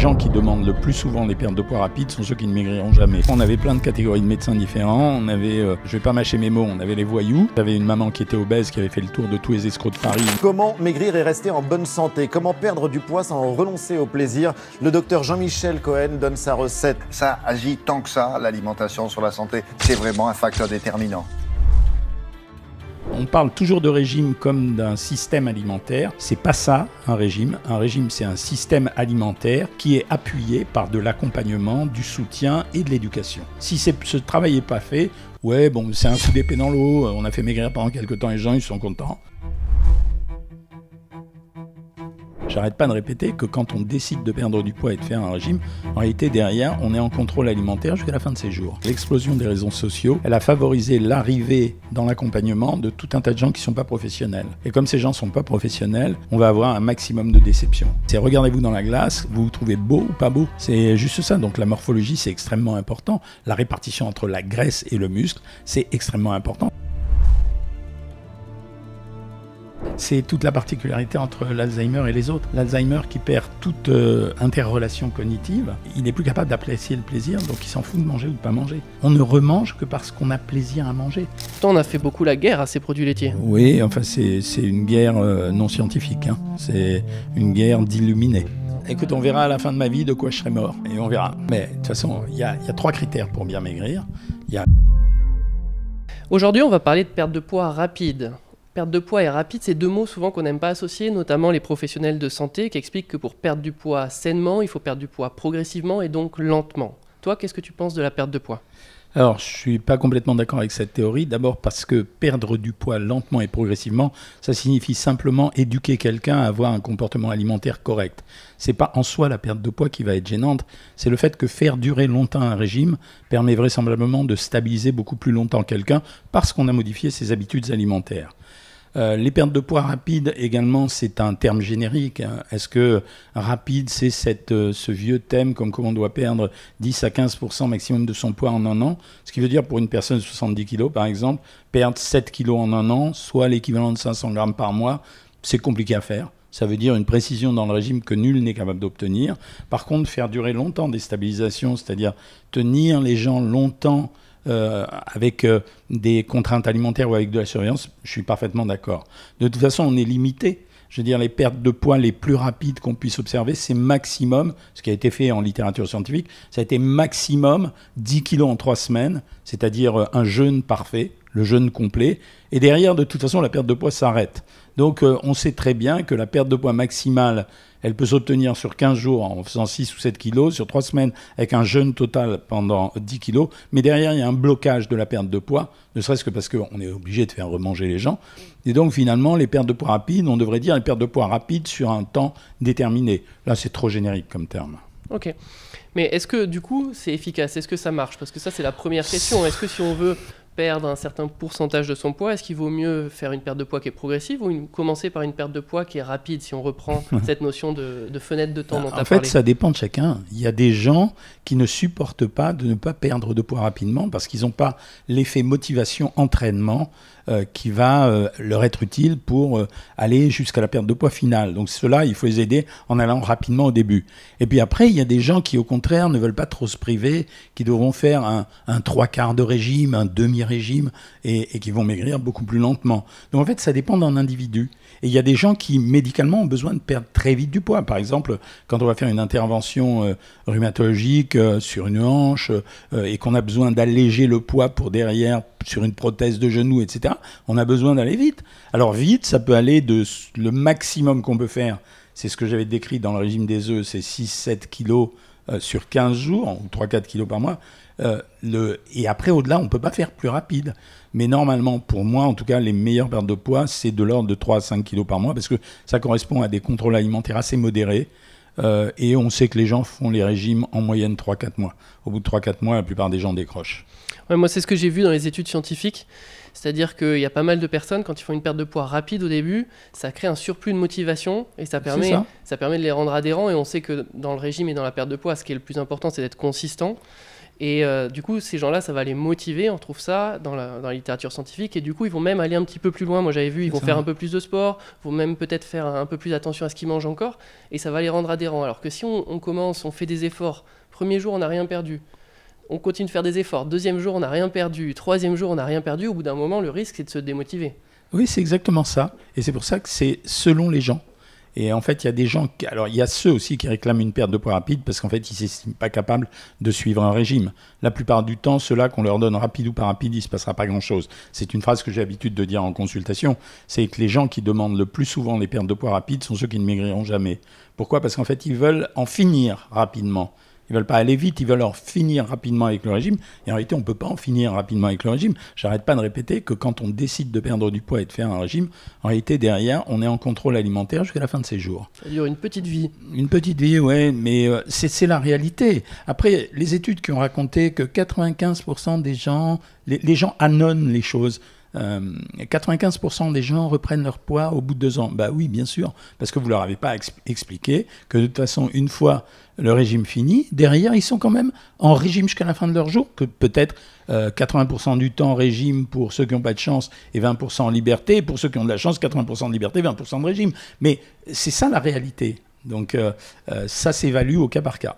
gens qui demandent le plus souvent les pertes de poids rapides sont ceux qui ne maigriront jamais. On avait plein de catégories de médecins différents. On avait, euh, je vais pas mâcher mes mots, on avait les voyous. avait une maman qui était obèse, qui avait fait le tour de tous les escrocs de Paris. Comment maigrir et rester en bonne santé Comment perdre du poids sans renoncer au plaisir Le docteur Jean-Michel Cohen donne sa recette. Ça agit tant que ça, l'alimentation sur la santé. C'est vraiment un facteur déterminant on parle toujours de régime comme d'un système alimentaire. C'est pas ça un régime. Un régime, c'est un système alimentaire qui est appuyé par de l'accompagnement, du soutien et de l'éducation. Si ce travail n'est pas fait, ouais, bon, c'est un coup d'épée dans l'eau. On a fait maigrir pendant quelques temps les gens, ils sont contents. J'arrête pas de répéter que quand on décide de perdre du poids et de faire un régime, en réalité derrière, on est en contrôle alimentaire jusqu'à la fin de ses jours. L'explosion des réseaux sociaux, elle a favorisé l'arrivée dans l'accompagnement de tout un tas de gens qui sont pas professionnels. Et comme ces gens sont pas professionnels, on va avoir un maximum de déception. C'est regardez-vous dans la glace, vous vous trouvez beau ou pas beau. C'est juste ça. Donc la morphologie, c'est extrêmement important. La répartition entre la graisse et le muscle, c'est extrêmement important. C'est toute la particularité entre l'Alzheimer et les autres. L'Alzheimer qui perd toute euh, interrelation cognitive, il n'est plus capable d'apprécier le plaisir, donc il s'en fout de manger ou de pas manger. On ne remange que parce qu'on a plaisir à manger. Pourtant, on a fait beaucoup la guerre à ces produits laitiers. Oui, enfin, c'est une guerre euh, non scientifique. Hein. C'est une guerre d'illuminés. Écoute, on verra à la fin de ma vie de quoi je serai mort. Et on verra. Mais de toute façon, il y, y a trois critères pour bien maigrir. Il y a Aujourd'hui, on va parler de perte de poids rapide. Perte de poids et rapide, c'est deux mots souvent qu'on n'aime pas associer, notamment les professionnels de santé qui expliquent que pour perdre du poids sainement, il faut perdre du poids progressivement et donc lentement. Toi, qu'est-ce que tu penses de la perte de poids alors, je suis pas complètement d'accord avec cette théorie. D'abord parce que perdre du poids lentement et progressivement, ça signifie simplement éduquer quelqu'un à avoir un comportement alimentaire correct. C'est pas en soi la perte de poids qui va être gênante, c'est le fait que faire durer longtemps un régime permet vraisemblablement de stabiliser beaucoup plus longtemps quelqu'un parce qu'on a modifié ses habitudes alimentaires. Euh, les pertes de poids rapides également, c'est un terme générique. Hein. Est-ce que rapide, c'est euh, ce vieux thème comme comment on doit perdre 10 à 15 maximum de son poids en un an Ce qui veut dire pour une personne de 70 kg, par exemple, perdre 7 kg en un an, soit l'équivalent de 500 grammes par mois, c'est compliqué à faire. Ça veut dire une précision dans le régime que nul n'est capable d'obtenir. Par contre, faire durer longtemps des stabilisations, c'est-à-dire tenir les gens longtemps euh, avec euh, des contraintes alimentaires ou avec de la surveillance, je suis parfaitement d'accord. De toute façon, on est limité. Je veux dire, les pertes de poids les plus rapides qu'on puisse observer, c'est maximum, ce qui a été fait en littérature scientifique, ça a été maximum 10 kilos en 3 semaines, c'est-à-dire euh, un jeûne parfait le jeûne complet. Et derrière, de toute façon, la perte de poids s'arrête. Donc euh, on sait très bien que la perte de poids maximale, elle peut s'obtenir sur 15 jours en faisant 6 ou 7 kilos, sur 3 semaines avec un jeûne total pendant 10 kilos. Mais derrière, il y a un blocage de la perte de poids, ne serait-ce que parce qu'on est obligé de faire remanger les gens. Et donc finalement, les pertes de poids rapides, on devrait dire les pertes de poids rapides sur un temps déterminé. Là, c'est trop générique comme terme. Ok. Mais est-ce que du coup, c'est efficace Est-ce que ça marche Parce que ça, c'est la première question. Est-ce que si on veut perdre un certain pourcentage de son poids, est-ce qu'il vaut mieux faire une perte de poids qui est progressive ou commencer par une perte de poids qui est rapide si on reprend cette notion de, fenêtre de temps bah, En fait, ça dépend de chacun. Il y a des gens qui ne supportent pas de ne pas perdre de poids rapidement parce qu'ils n'ont pas l'effet motivation-entraînement euh, qui va euh, leur être utile pour euh, aller jusqu'à la perte de poids finale. Donc cela, il faut les aider en allant rapidement au début. Et puis après, il y a des gens qui, au contraire, ne veulent pas trop se priver, qui devront faire un, trois quarts de régime, un demi-régime, et qui vont maigrir beaucoup plus lentement. Donc en fait, ça dépend d'un individu. Et il y a des gens qui, médicalement, ont besoin de perdre très vite du poids. Par exemple, quand on va faire une intervention euh, rhumatologique euh, sur une hanche euh, et qu'on a besoin d'alléger le poids pour derrière, sur une prothèse de genou, etc., on a besoin d'aller vite. Alors vite, ça peut aller de le maximum qu'on peut faire. C'est ce que j'avais décrit dans le régime des œufs, c'est 6-7 kilos sur 15 jours, ou 3-4 kilos par mois. et après, au-delà, on ne peut pas faire plus rapide. Mais normalement, pour moi, en tout cas, les meilleures pertes de poids, c'est de l'ordre de 3 à 5 kilos par mois, parce que ça correspond à des contrôles alimentaires assez modérés. Euh, et on sait que les gens font les régimes en moyenne 3-4 mois. Au bout de 3-4 mois, la plupart des gens décrochent. moi, c'est ce que j'ai vu dans les études scientifiques. C'est-à-dire qu'il y a pas mal de personnes, quand ils font une perte de poids rapide au début, ça crée un surplus de motivation et ça permet, ça. permet de les rendre adhérents. Et on sait que dans le régime et dans la perte de poids, ce qui est le plus important, c'est d'être consistant. Et euh, du coup, ces gens-là, ça va les motiver, on trouve ça dans la, littérature scientifique, et du coup, ils vont même aller un petit peu plus loin. Moi, j'avais vu, ils vont faire un peu plus de sport, vont même peut-être faire un peu plus attention à ce qu'ils mangent encore, et ça va les rendre adhérents. Alors que si on, on commence, on fait des efforts, premier jour, on n'a rien perdu, on continue de faire des efforts, deuxième jour, on n'a rien perdu, troisième jour, on n'a rien perdu, au bout d'un moment, le risque, c'est de se démotiver. Oui, c'est exactement ça, et c'est pour ça que c'est selon les gens. Et en fait, il y a des gens. alors, il y a ceux aussi qui réclament une perte de poids rapide parce qu'en fait, ils ne s'estiment pas capables de suivre un régime. La plupart du temps, ceux-là qu'on leur donne rapide ou pas rapide, il se passera pas grand-chose. C'est une phrase que j'ai l'habitude de dire en consultation. C'est que les gens qui demandent le plus souvent les pertes de poids rapides sont ceux qui ne maigriront jamais. Pourquoi Parce qu'en fait, ils veulent en finir rapidement. Ils veulent pas aller vite, ils veulent en finir rapidement avec le régime. Et en réalité, on ne peut pas en finir rapidement avec le régime. J'arrête pas de répéter que quand on décide de perdre du poids et de faire un régime, en réalité, derrière, on est en contrôle alimentaire jusqu'à la fin de ses jours. Ça dure une petite vie. Une petite vie, oui, mais euh, c'est la réalité. Après, les études qui ont raconté que 95% des gens, les, gens annonnent les choses. 95% euh, des gens reprennent leur poids au bout de deux ans. Bah oui, bien sûr, parce que vous leur avez pas expliqué que de toute façon, une fois le régime fini, derrière, ils sont quand même en régime jusqu'à la fin de leur jour, que peut-être 80% euh, du temps régime pour ceux qui n'ont pas de chance et 20% en liberté, pour ceux qui ont de la chance, 80% de liberté, 20% de régime. Mais c'est ça la réalité. Donc euh, ça s'évalue au cas par cas.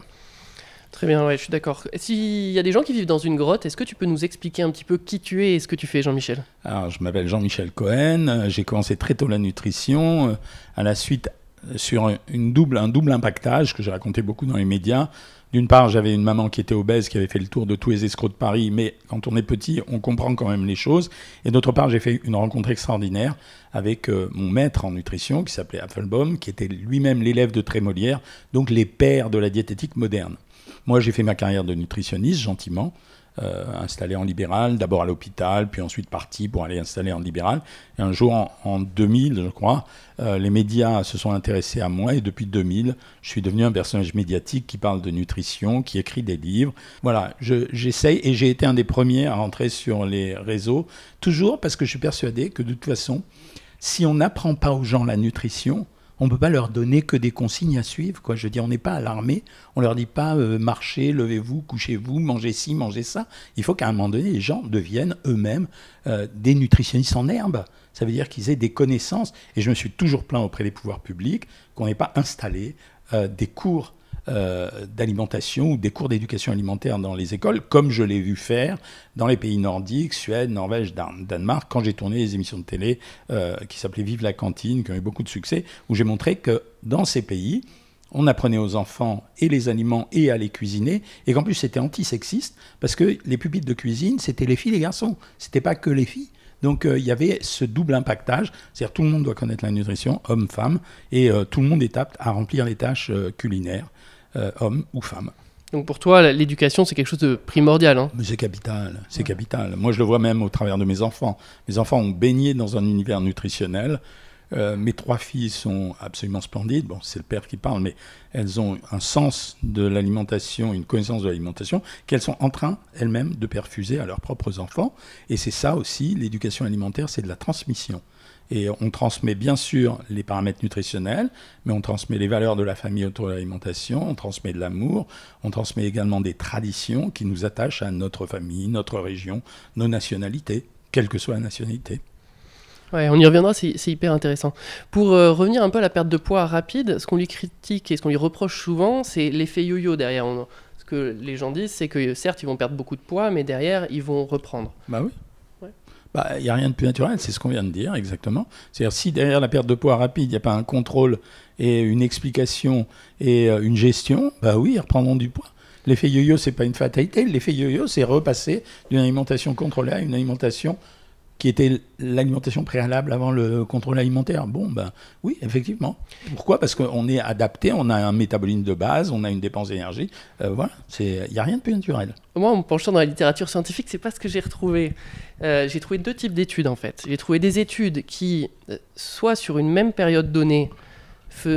Très bien, ouais, je suis d'accord. S'il y a des gens qui vivent dans une grotte, est-ce que tu peux nous expliquer un petit peu qui tu es et ce que tu fais, Jean-Michel Alors, je m'appelle Jean-Michel Cohen. Euh, j'ai commencé très tôt la nutrition. Euh, à la suite, euh, sur une double, un double impactage que j'ai raconté beaucoup dans les médias. D'une part, j'avais une maman qui était obèse, qui avait fait le tour de tous les escrocs de Paris, mais quand on est petit, on comprend quand même les choses. Et d'autre part, j'ai fait une rencontre extraordinaire avec mon maître en nutrition, qui s'appelait Applebaum, qui était lui-même l'élève de Trémolière, donc les pères de la diététique moderne. Moi, j'ai fait ma carrière de nutritionniste, gentiment, euh, installé en libéral, d'abord à l'hôpital, puis ensuite parti pour aller installer en libéral. Et un jour, en, 2000, je crois, euh, les médias se sont intéressés à moi, et depuis 2000, je suis devenu un personnage médiatique qui parle de nutrition, qui écrit des livres. Voilà, j'essaye, et j'ai été un des premiers à rentrer sur les réseaux, toujours parce que je suis persuadé que de toute façon, si on n'apprend pas aux gens la nutrition, on ne peut pas leur donner que des consignes à suivre. Quoi. Je dis, on n'est pas à l'armée, on ne leur dit pas euh, marchez, levez-vous, couchez-vous, mangez ci, mangez ça. Il faut qu'à un moment donné, les gens deviennent eux-mêmes euh, des nutritionnistes en herbe. Ça veut dire qu'ils aient des connaissances. Et je me suis toujours plaint auprès des pouvoirs publics qu'on n'ait pas installé euh, des cours euh, d'alimentation ou des cours d'éducation alimentaire dans les écoles, comme je l'ai vu faire dans les pays nordiques, Suède, Norvège, Danemark, quand j'ai tourné les émissions de télé euh, qui s'appelaient Vive la cantine, qui ont eu beaucoup de succès, où j'ai montré que dans ces pays, on apprenait aux enfants et les aliments et à les cuisiner, et qu'en plus c'était antisexiste, parce que les pupitres de cuisine, c'était les filles et les garçons, c'était pas que les filles. Donc euh, il y avait ce double impactage, c'est-à-dire tout le monde doit connaître la nutrition, homme, femme, et tout le monde est apte à remplir les tâches culinaires. Euh, homme ou femme. Donc pour toi, l'éducation, c'est quelque chose de primordial. Hein. c'est capital, c'est capital. Moi, je le vois même au travers de mes enfants. Mes enfants ont baigné dans un univers nutritionnel. Euh, mes trois filles sont absolument splendides. Bon, c'est le père qui parle, mais elles ont un sens de l'alimentation, une connaissance de l'alimentation qu'elles sont en train elles-mêmes de perfuser à leurs propres enfants. Et c'est ça aussi, l'éducation alimentaire, c'est de la transmission. Et on transmet bien sûr les paramètres nutritionnels, mais on transmet les valeurs de la famille autour de l'alimentation, on transmet de l'amour, on transmet également des traditions qui nous attachent à notre famille, notre région, nos nationalités, quelle que soit la nationalité. Ouais, on y reviendra, c'est hyper intéressant. Pour euh, revenir un peu à la perte de poids rapide, ce qu'on lui critique et ce qu'on lui reproche souvent, c'est l'effet yo-yo derrière. ce que les gens disent, c'est que certes, ils vont perdre beaucoup de poids, mais derrière, ils vont reprendre. Bah oui. Bah, il n'y a rien de plus naturel, c'est ce qu'on vient de dire exactement. C'est-à-dire si derrière la perte de poids rapide, il n'y a pas un contrôle et une explication et euh, une gestion, bah oui, ils reprendront du poids. L'effet yo-yo, c'est pas une fatalité. L'effet yo-yo, c'est repasser d'une alimentation contrôlée à une alimentation qui était l'alimentation préalable avant le contrôle alimentaire. Bon, ben oui, effectivement. Pourquoi Parce qu'on est adapté, on a un métabolisme de base, on a une dépense d'énergie. Euh, voilà, il n'y a rien de plus naturel. Moi, en me penchant dans la littérature scientifique, ce n'est pas ce que j'ai retrouvé. Euh, j'ai trouvé deux types d'études, en fait. J'ai trouvé des études qui, euh, soit sur une même période donnée,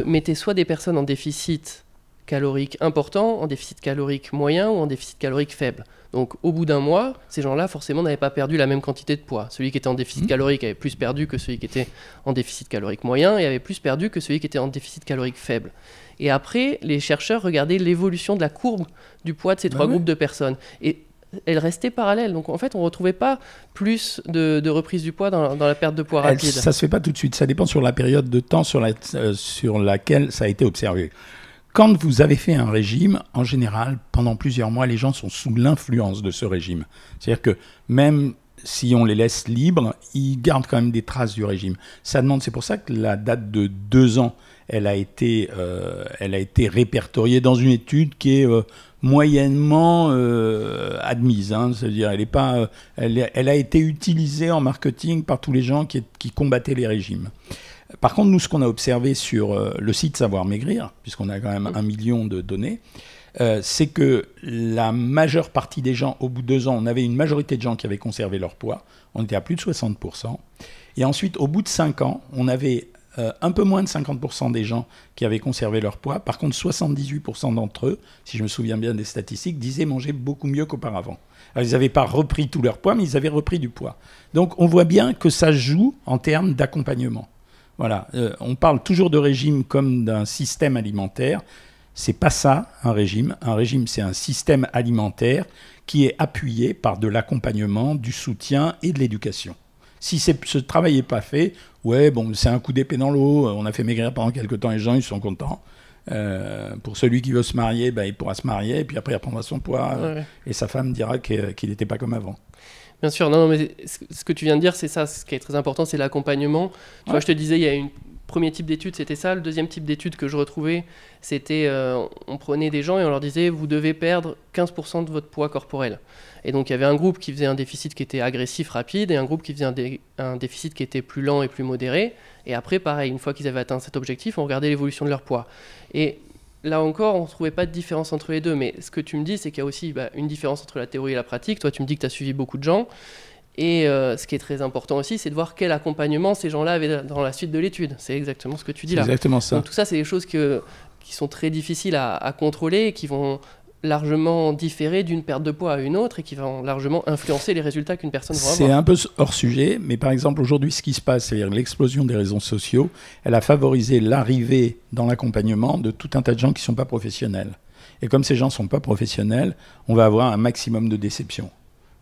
mettaient soit des personnes en déficit calorique important, en déficit calorique moyen ou en déficit calorique faible. Donc au bout d'un mois, ces gens-là forcément n'avaient pas perdu la même quantité de poids. Celui qui était en déficit mmh. calorique avait plus perdu que celui qui était en déficit calorique moyen et avait plus perdu que celui qui était en déficit calorique faible. Et après, les chercheurs regardaient l'évolution de la courbe du poids de ces bah trois groupes de personnes. Et elle restait parallèle. Donc en fait, on ne retrouvait pas plus de, reprise du poids dans, la perte de poids rapide. ça ne se fait pas tout de suite. Ça dépend sur la période de temps sur euh, laquelle ça a été observé. Quand vous avez fait un régime, en général, pendant plusieurs mois, les gens sont sous l'influence de ce régime. C'est-à-dire que même si on les laisse libres, ils gardent quand même des traces du régime. Ça demande, c'est pour ça que la date de deux ans, elle a été, euh, elle a été répertoriée dans une étude qui est euh, moyennement euh, admise. Hein. c'est-à-dire, elle est pas, elle, a été utilisée en marketing par tous les gens qui, qui combattaient les régimes. Par contre, nous, ce qu'on a observé sur euh, le site Savoir Maigrir, puisqu'on a quand même mm. un million de données, euh, c'est que la majeure partie des gens, au bout de deux ans, on avait une majorité de gens qui avaient conservé leur poids. On était à plus de 60%. Et ensuite, au bout de cinq ans, on avait euh, un peu moins de 50% des gens qui avaient conservé leur poids. Par contre, 78% d'entre eux, si je me souviens bien des statistiques, disaient manger beaucoup mieux qu'auparavant. ils n'avaient pas repris tout leur poids, mais ils avaient repris du poids. Donc, on voit bien que ça joue en termes d'accompagnement. Voilà, euh, on parle toujours de régime comme d'un système alimentaire. C'est pas ça un régime. Un régime, c'est un système alimentaire qui est appuyé par de l'accompagnement, du soutien et de l'éducation. Si ce travail n'est pas fait, ouais, bon, c'est un coup d'épée dans l'eau. Euh, on a fait maigrir pendant quelques temps les gens, ils sont contents. Euh, pour celui qui veut se marier, ben, il pourra se marier, et puis après il reprendra son poids, et sa femme dira qu'il n'était pas comme avant. Bien sûr, non, non, mais ce que tu viens de dire, c'est ça. Ce qui est très important, c'est l'accompagnement. Tu je te disais, il y a une premier type d'étude, c'était ça. Le deuxième type d'étude que je retrouvais, c'était euh, on prenait des gens et on leur disait vous devez perdre 15% de votre poids corporel. Et donc il y avait un groupe qui faisait un déficit qui était agressif, rapide, et un groupe qui faisait un, un déficit qui était plus lent et plus modéré. Et après, pareil, une fois qu'ils avaient atteint cet objectif, on regardait l'évolution de leur poids. Et là encore, on ne trouvait pas de différence entre les deux. Mais ce que tu me dis, c'est qu'il y a aussi bah, une différence entre la théorie et la pratique. Toi, tu me dis que tu as suivi beaucoup de gens. Et euh, ce qui est très important aussi, c'est de voir quel accompagnement ces gens-là avaient dans la suite de l'étude. C'est exactement ce que tu dis là. Exactement ça. tout ça, c'est des choses qui sont très difficiles à, à contrôler et qui vont largement différé d'une perte de poids à une autre et qui vont largement influencer les résultats qu'une personne va avoir. C'est un peu hors sujet, mais par exemple aujourd'hui ce qui se passe, c'est-à-dire l'explosion des réseaux sociaux, elle a favorisé l'arrivée dans l'accompagnement de tout un tas de gens qui ne sont pas professionnels. Et comme ces gens ne sont pas professionnels, on va avoir un maximum de déceptions.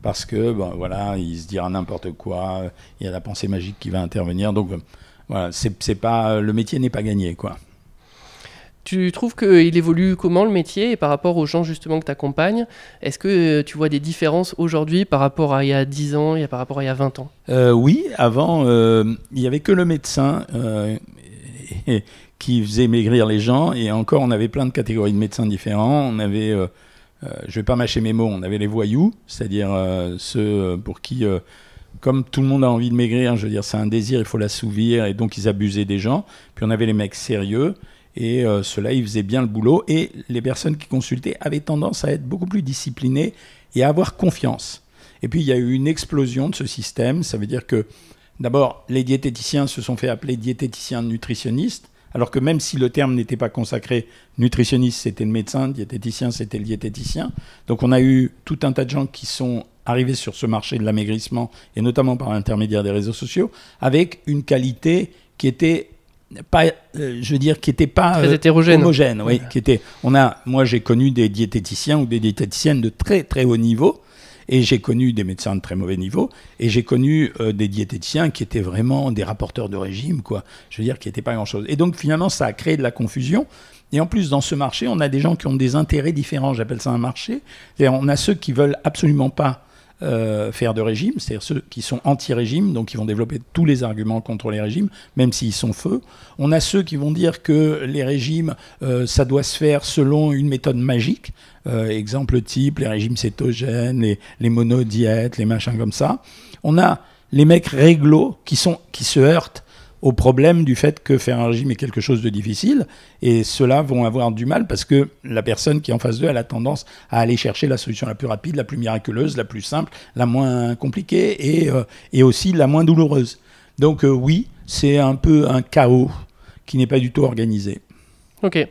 Parce que, voilà, ils se dira n'importe quoi, il y a la pensée magique qui va intervenir. Donc, euh, voilà, c'est pas, le métier n'est pas gagné, quoi. Tu trouves qu'il évolue comment le métier et par rapport aux gens justement que tu accompagnes Est-ce que euh, tu vois des différences aujourd'hui par rapport à il y a 10 ans et par rapport à il y a 20 ans euh, Oui, avant, euh, il n'y avait que le médecin qui faisait maigrir les gens et encore on avait plein de catégories de médecins différents. On avait, je ne vais pas mâcher mes mots, on avait les voyous, c'est-à-dire ceux pour qui comme tout le monde a envie de maigrir, je veux dire, c'est un désir, il faut l'assouvir, et donc ils abusaient des gens. Puis on avait les mecs sérieux, et euh, cela, il faisait bien le boulot. Et les personnes qui consultaient avaient tendance à être beaucoup plus disciplinées et à avoir confiance. Et puis, il y a eu une explosion de ce système. Ça veut dire que, d'abord, les diététiciens se sont fait appeler diététiciens nutritionnistes. Alors que même si le terme n'était pas consacré, nutritionniste c'était le médecin, diététicien c'était le diététicien. Donc on a eu tout un tas de gens qui sont arrivés sur ce marché de l'amaigrissement, et notamment par l'intermédiaire des réseaux sociaux, avec une qualité qui était pas, euh, je veux dire, qui n'étaient pas euh, homogène. Oui, qui était, on a, moi, j'ai connu des diététiciens ou des diététiciennes de très très haut niveau, et j'ai connu des médecins de très mauvais niveau, et j'ai connu euh, des diététiciens qui étaient vraiment des rapporteurs de régime, quoi. Je veux dire, qui n'étaient pas grand-chose. Et donc, finalement, ça a créé de la confusion. Et en plus, dans ce marché, on a des gens qui ont des intérêts différents. J'appelle ça un marché. On a ceux qui veulent absolument pas euh, faire de régime, c'est-à-dire ceux qui sont anti-régime, donc qui vont développer tous les arguments contre les régimes, même s'ils sont feux. On a ceux qui vont dire que les régimes, euh, ça doit se faire selon une méthode magique, euh, exemple type les régimes cétogènes, les, les monodiètes, les machins comme ça. On a les mecs réglo qui, sont, qui se heurtent au problème du fait que faire un régime est quelque chose de difficile, et ceux-là vont avoir du mal parce que la personne qui est en face d'eux, elle a tendance à aller chercher la solution la plus rapide, la plus miraculeuse, la plus simple, la moins compliquée et, euh, et aussi la moins douloureuse. Donc euh, oui, c'est un peu un chaos qui n'est pas du tout organisé. Ok.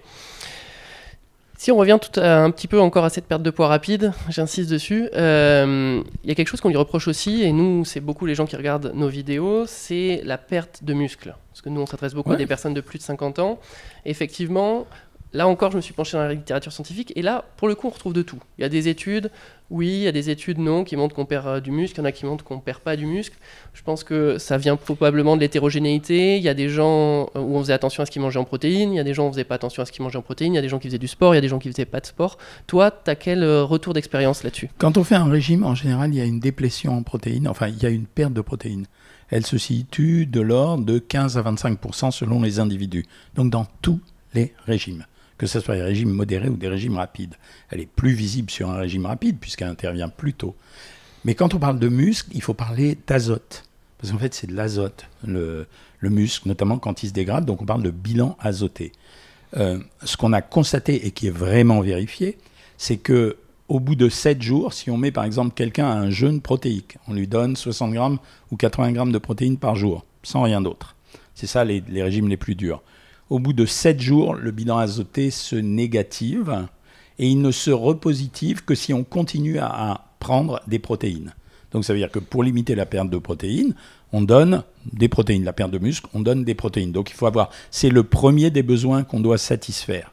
Si on revient tout un petit peu encore à cette perte de poids rapide, j'insiste dessus, euh, il y a quelque chose qu'on lui reproche aussi, et nous, c'est beaucoup les gens qui regardent nos vidéos, c'est la perte de muscle. Parce que nous, on s'adresse beaucoup à des personnes de plus de 50 ans. Effectivement, Là encore, je me suis penché dans la littérature scientifique, et là, pour le coup, on retrouve de tout. Il y a des études, oui, il y a des études, non, qui montrent qu'on perd euh, du muscle, il y en a qui montrent qu'on perd pas du muscle. Je pense que ça vient probablement de l'hétérogénéité. Il y a des gens euh, où on faisait attention à ce qu'ils mangeaient en protéines, il y a des gens où on faisait pas attention à ce qu'ils mangeaient en protéines, il y a des gens qui faisaient du sport, il y a des gens qui faisaient pas de sport. Toi, tu as quel euh, retour d'expérience là-dessus Quand on fait un régime, en général, il y a une déplétion en protéines, enfin, il y a une perte de protéines elle se situe de l'ordre de 15 à 25 selon les individus, donc dans tous les régimes que ce soit des régimes modérés ou des régimes rapides. Elle est plus visible sur un régime rapide puisqu'elle intervient plus tôt. Mais quand on parle de muscle, il faut parler d'azote. Parce qu'en fait, c'est de l'azote, le, muscle, notamment quand il se dégrade. Donc on parle de bilan azoté. Euh, ce qu'on a constaté et qui est vraiment vérifié, c'est que au bout de 7 jours, si on met par exemple quelqu'un à un jeûne protéique, on lui donne 60 grammes ou 80 grammes de protéines par jour, sans rien d'autre. C'est ça les régimes les plus durs. Au bout de 7 jours, le bilan azoté se négative et il ne se repositive que si on continue à, à prendre des protéines. Donc ça veut dire que pour limiter la perte de protéines, on donne des protéines. La perte de muscle, on donne des protéines. Donc il faut avoir. C'est le premier des besoins qu'on doit satisfaire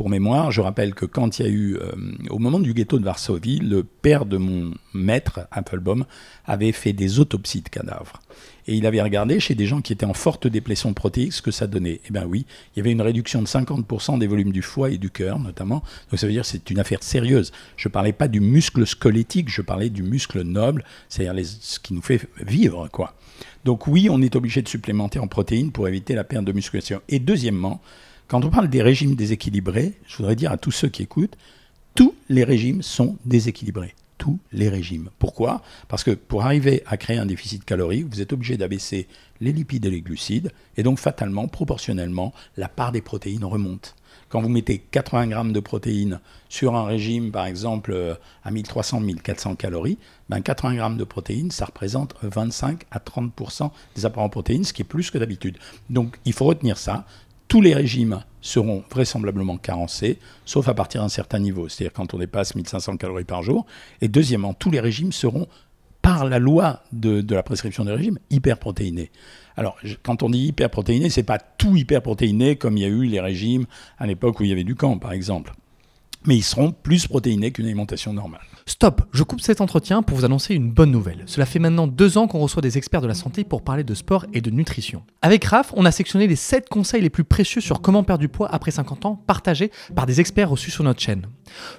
pour mémoire, je rappelle que quand il y a eu, euh, au moment du ghetto de Varsovie, le père de mon maître, Applebaum, avait fait des autopsies de cadavres. Et il avait regardé chez des gens qui étaient en forte déplétion protéique ce que ça donnait. Eh bien oui, il y avait une réduction de 50% des volumes du foie et du cœur, notamment. Donc ça veut dire que c'est une affaire sérieuse. Je ne parlais pas du muscle squelettique, je parlais du muscle noble, c'est-à-dire ce qui nous fait vivre, quoi. Donc oui, on est obligé de supplémenter en protéines pour éviter la perte de musculation. Et deuxièmement, quand on parle des régimes déséquilibrés, je voudrais dire à tous ceux qui écoutent, tous les régimes sont déséquilibrés. Tous les régimes. Pourquoi Parce que pour arriver à créer un déficit de calorique, vous êtes obligé d'abaisser les lipides et les glucides, et donc fatalement, proportionnellement, la part des protéines remonte. Quand vous mettez 80 grammes de protéines sur un régime, par exemple, euh, à 1300-1400 calories, ben 80 grammes de protéines, ça représente 25 à 30% des apports en protéines, ce qui est plus que d'habitude. Donc il faut retenir ça tous les régimes seront vraisemblablement carencés, sauf à partir d'un certain niveau, c'est-à-dire quand on dépasse 1500 calories par jour. Et deuxièmement, tous les régimes seront, par la loi de, de la prescription des régimes, hyperprotéinés. Alors, quand on dit hyperprotéiné, c'est pas tout hyperprotéiné comme il y a eu les régimes à l'époque où il y avait du camp, par exemple mais ils seront plus protéinés qu'une alimentation normale. Stop, je coupe cet entretien pour vous annoncer une bonne nouvelle. Cela fait maintenant deux ans qu'on reçoit des experts de la santé pour parler de sport et de nutrition. Avec Raph, on a sectionné les 7 conseils les plus précieux sur comment perdre du poids après 50 ans, partagés par des experts reçus sur notre chaîne.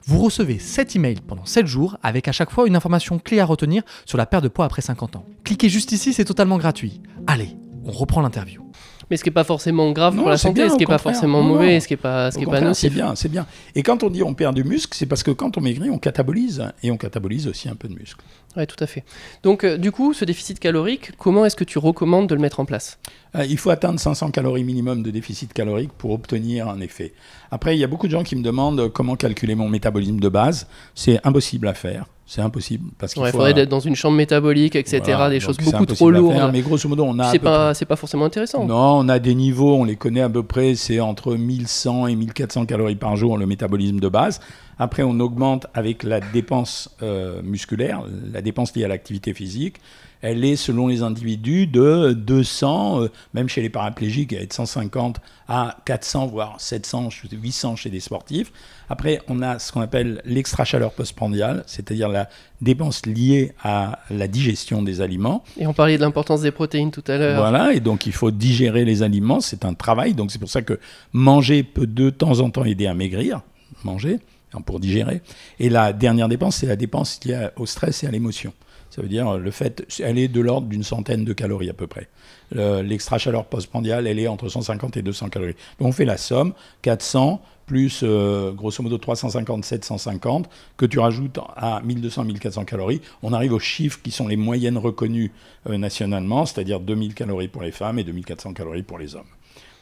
Vous recevez 7 emails pendant 7 jours, avec à chaque fois une information clé à retenir sur la perte de poids après 50 ans. Cliquez juste ici, c'est totalement gratuit. Allez, on reprend l'interview mais ce qui n'est pas forcément grave pour la santé, ce qui n'est pas forcément mauvais, ce qui n'est pas, ce qui est C'est bien, c'est bien. Et quand on dit on perd du muscle, c'est parce que quand on maigrit, on catabolise, et on catabolise aussi un peu de muscle. Oui, tout à fait. Donc, euh, du coup, ce déficit calorique, comment est-ce que tu recommandes de le mettre en place euh, Il faut atteindre 500 calories minimum de déficit calorique pour obtenir un effet. Après, il y a beaucoup de gens qui me demandent comment calculer mon métabolisme de base. C'est impossible à faire. C'est impossible. Parce qu'il faudrait être dans une chambre métabolique, etc. des choses beaucoup trop lourdes. mais grosso modo, on a. C'est pas, pas forcément intéressant. Non, on a des niveaux, on les connaît à peu près, c'est entre 1100 et 1400 calories par jour, le métabolisme de base. Après, on augmente avec la dépense euh, musculaire, la dépense liée à l'activité physique elle est, selon les individus, de 200, euh, même chez les paraplégiques, elle est de 150 à 400, voire 700, 800 chez des sportifs. Après, on a ce qu'on appelle l'extra-chaleur postprandiale, c'est-à-dire la dépense liée à la digestion des aliments. Et on parlait de l'importance des protéines tout à l'heure. Voilà, et donc il faut digérer les aliments, c'est un travail, donc c'est pour ça que manger peut de temps en temps aider à maigrir, manger, pour digérer. Et la dernière dépense, c'est la dépense liée au stress et à l'émotion. Ça veut dire le fait, elle est de l'ordre d'une centaine de calories à peu près. L'extra chaleur postprandiale, elle est entre 150 et 200 calories. Donc on fait la somme, 400 plus euh, grosso modo 350, 750, que tu rajoutes à 1200, 1400 calories, on arrive aux chiffres qui sont les moyennes reconnues euh, nationalement, c'est-à-dire 2000 calories pour les femmes et 2400 calories pour les hommes.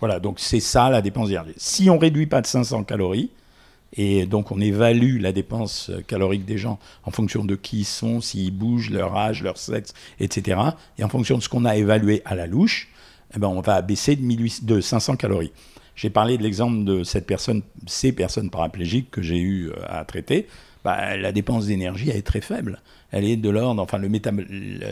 Voilà, donc c'est ça la dépense d'énergie. Si on réduit pas de 500 calories, et donc on évalue la dépense calorique des gens en fonction de qui ils sont, s'ils bougent, leur âge, leur sexe, etc. Et en fonction de ce qu'on a évalué à la louche, eh ben, on va baisser de, 500 calories. J'ai parlé de l'exemple de cette personne, ces personnes paraplégiques que j'ai eu euh, à traiter. Bah, la dépense d'énergie, est très faible. Elle est de l'ordre, enfin, le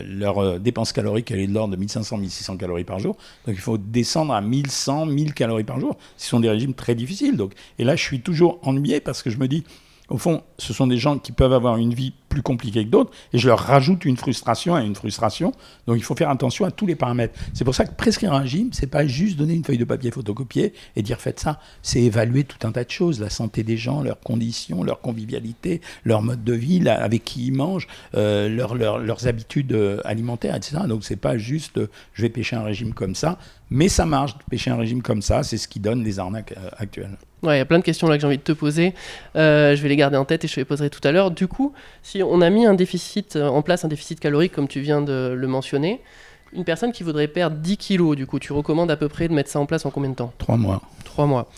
leur euh, dépense calorique, elle est de l'ordre de 1500-1600 calories par jour. Donc, il faut descendre à 1100-1000 calories par jour. Ce sont des régimes très difficiles. Donc. Et là, je suis toujours ennuyé parce que je me dis, au fond, ce sont des gens qui peuvent avoir une vie plus compliqué que d'autres, et je leur rajoute une frustration à une frustration. Donc il faut faire attention à tous les paramètres. C'est pour ça que prescrire un régime, c'est pas juste donner une feuille de papier photocopiée et dire faites ça. C'est évaluer tout un tas de choses, la santé des gens, leurs conditions, leur convivialité, leur mode de vie, avec qui ils mangent, euh, leurs habitudes euh, alimentaires, etc. Donc c'est pas juste euh, je vais pêcher un régime comme ça, mais ça marche de pêcher un régime comme ça, c'est ce qui donne les arnaques actuelles. Ouais, il y a plein de questions là que j'ai envie de te poser. je vais les garder en tête et je les poserai tout à l'heure. Du coup, si on a mis un déficit euh, en place, un déficit calorique, comme tu viens de le mentionner, une personne qui voudrait perdre 10 kilos, du coup, tu recommandes à peu près de mettre ça en place en combien de temps Trois mois. Trois mois.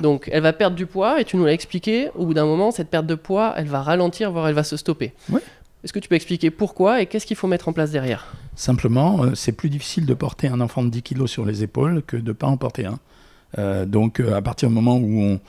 Donc, elle va perdre du poids, et tu nous l'as expliqué, au bout d'un moment, cette perte de poids, elle va ralentir, voire elle va se stopper. Est-ce que tu peux expliquer pourquoi et qu'est-ce qu'il faut mettre en place derrière Simplement, euh, c'est plus difficile de porter un enfant de 10 kilos sur les épaules que de ne pas en porter un. Euh, donc, à partir du moment où on,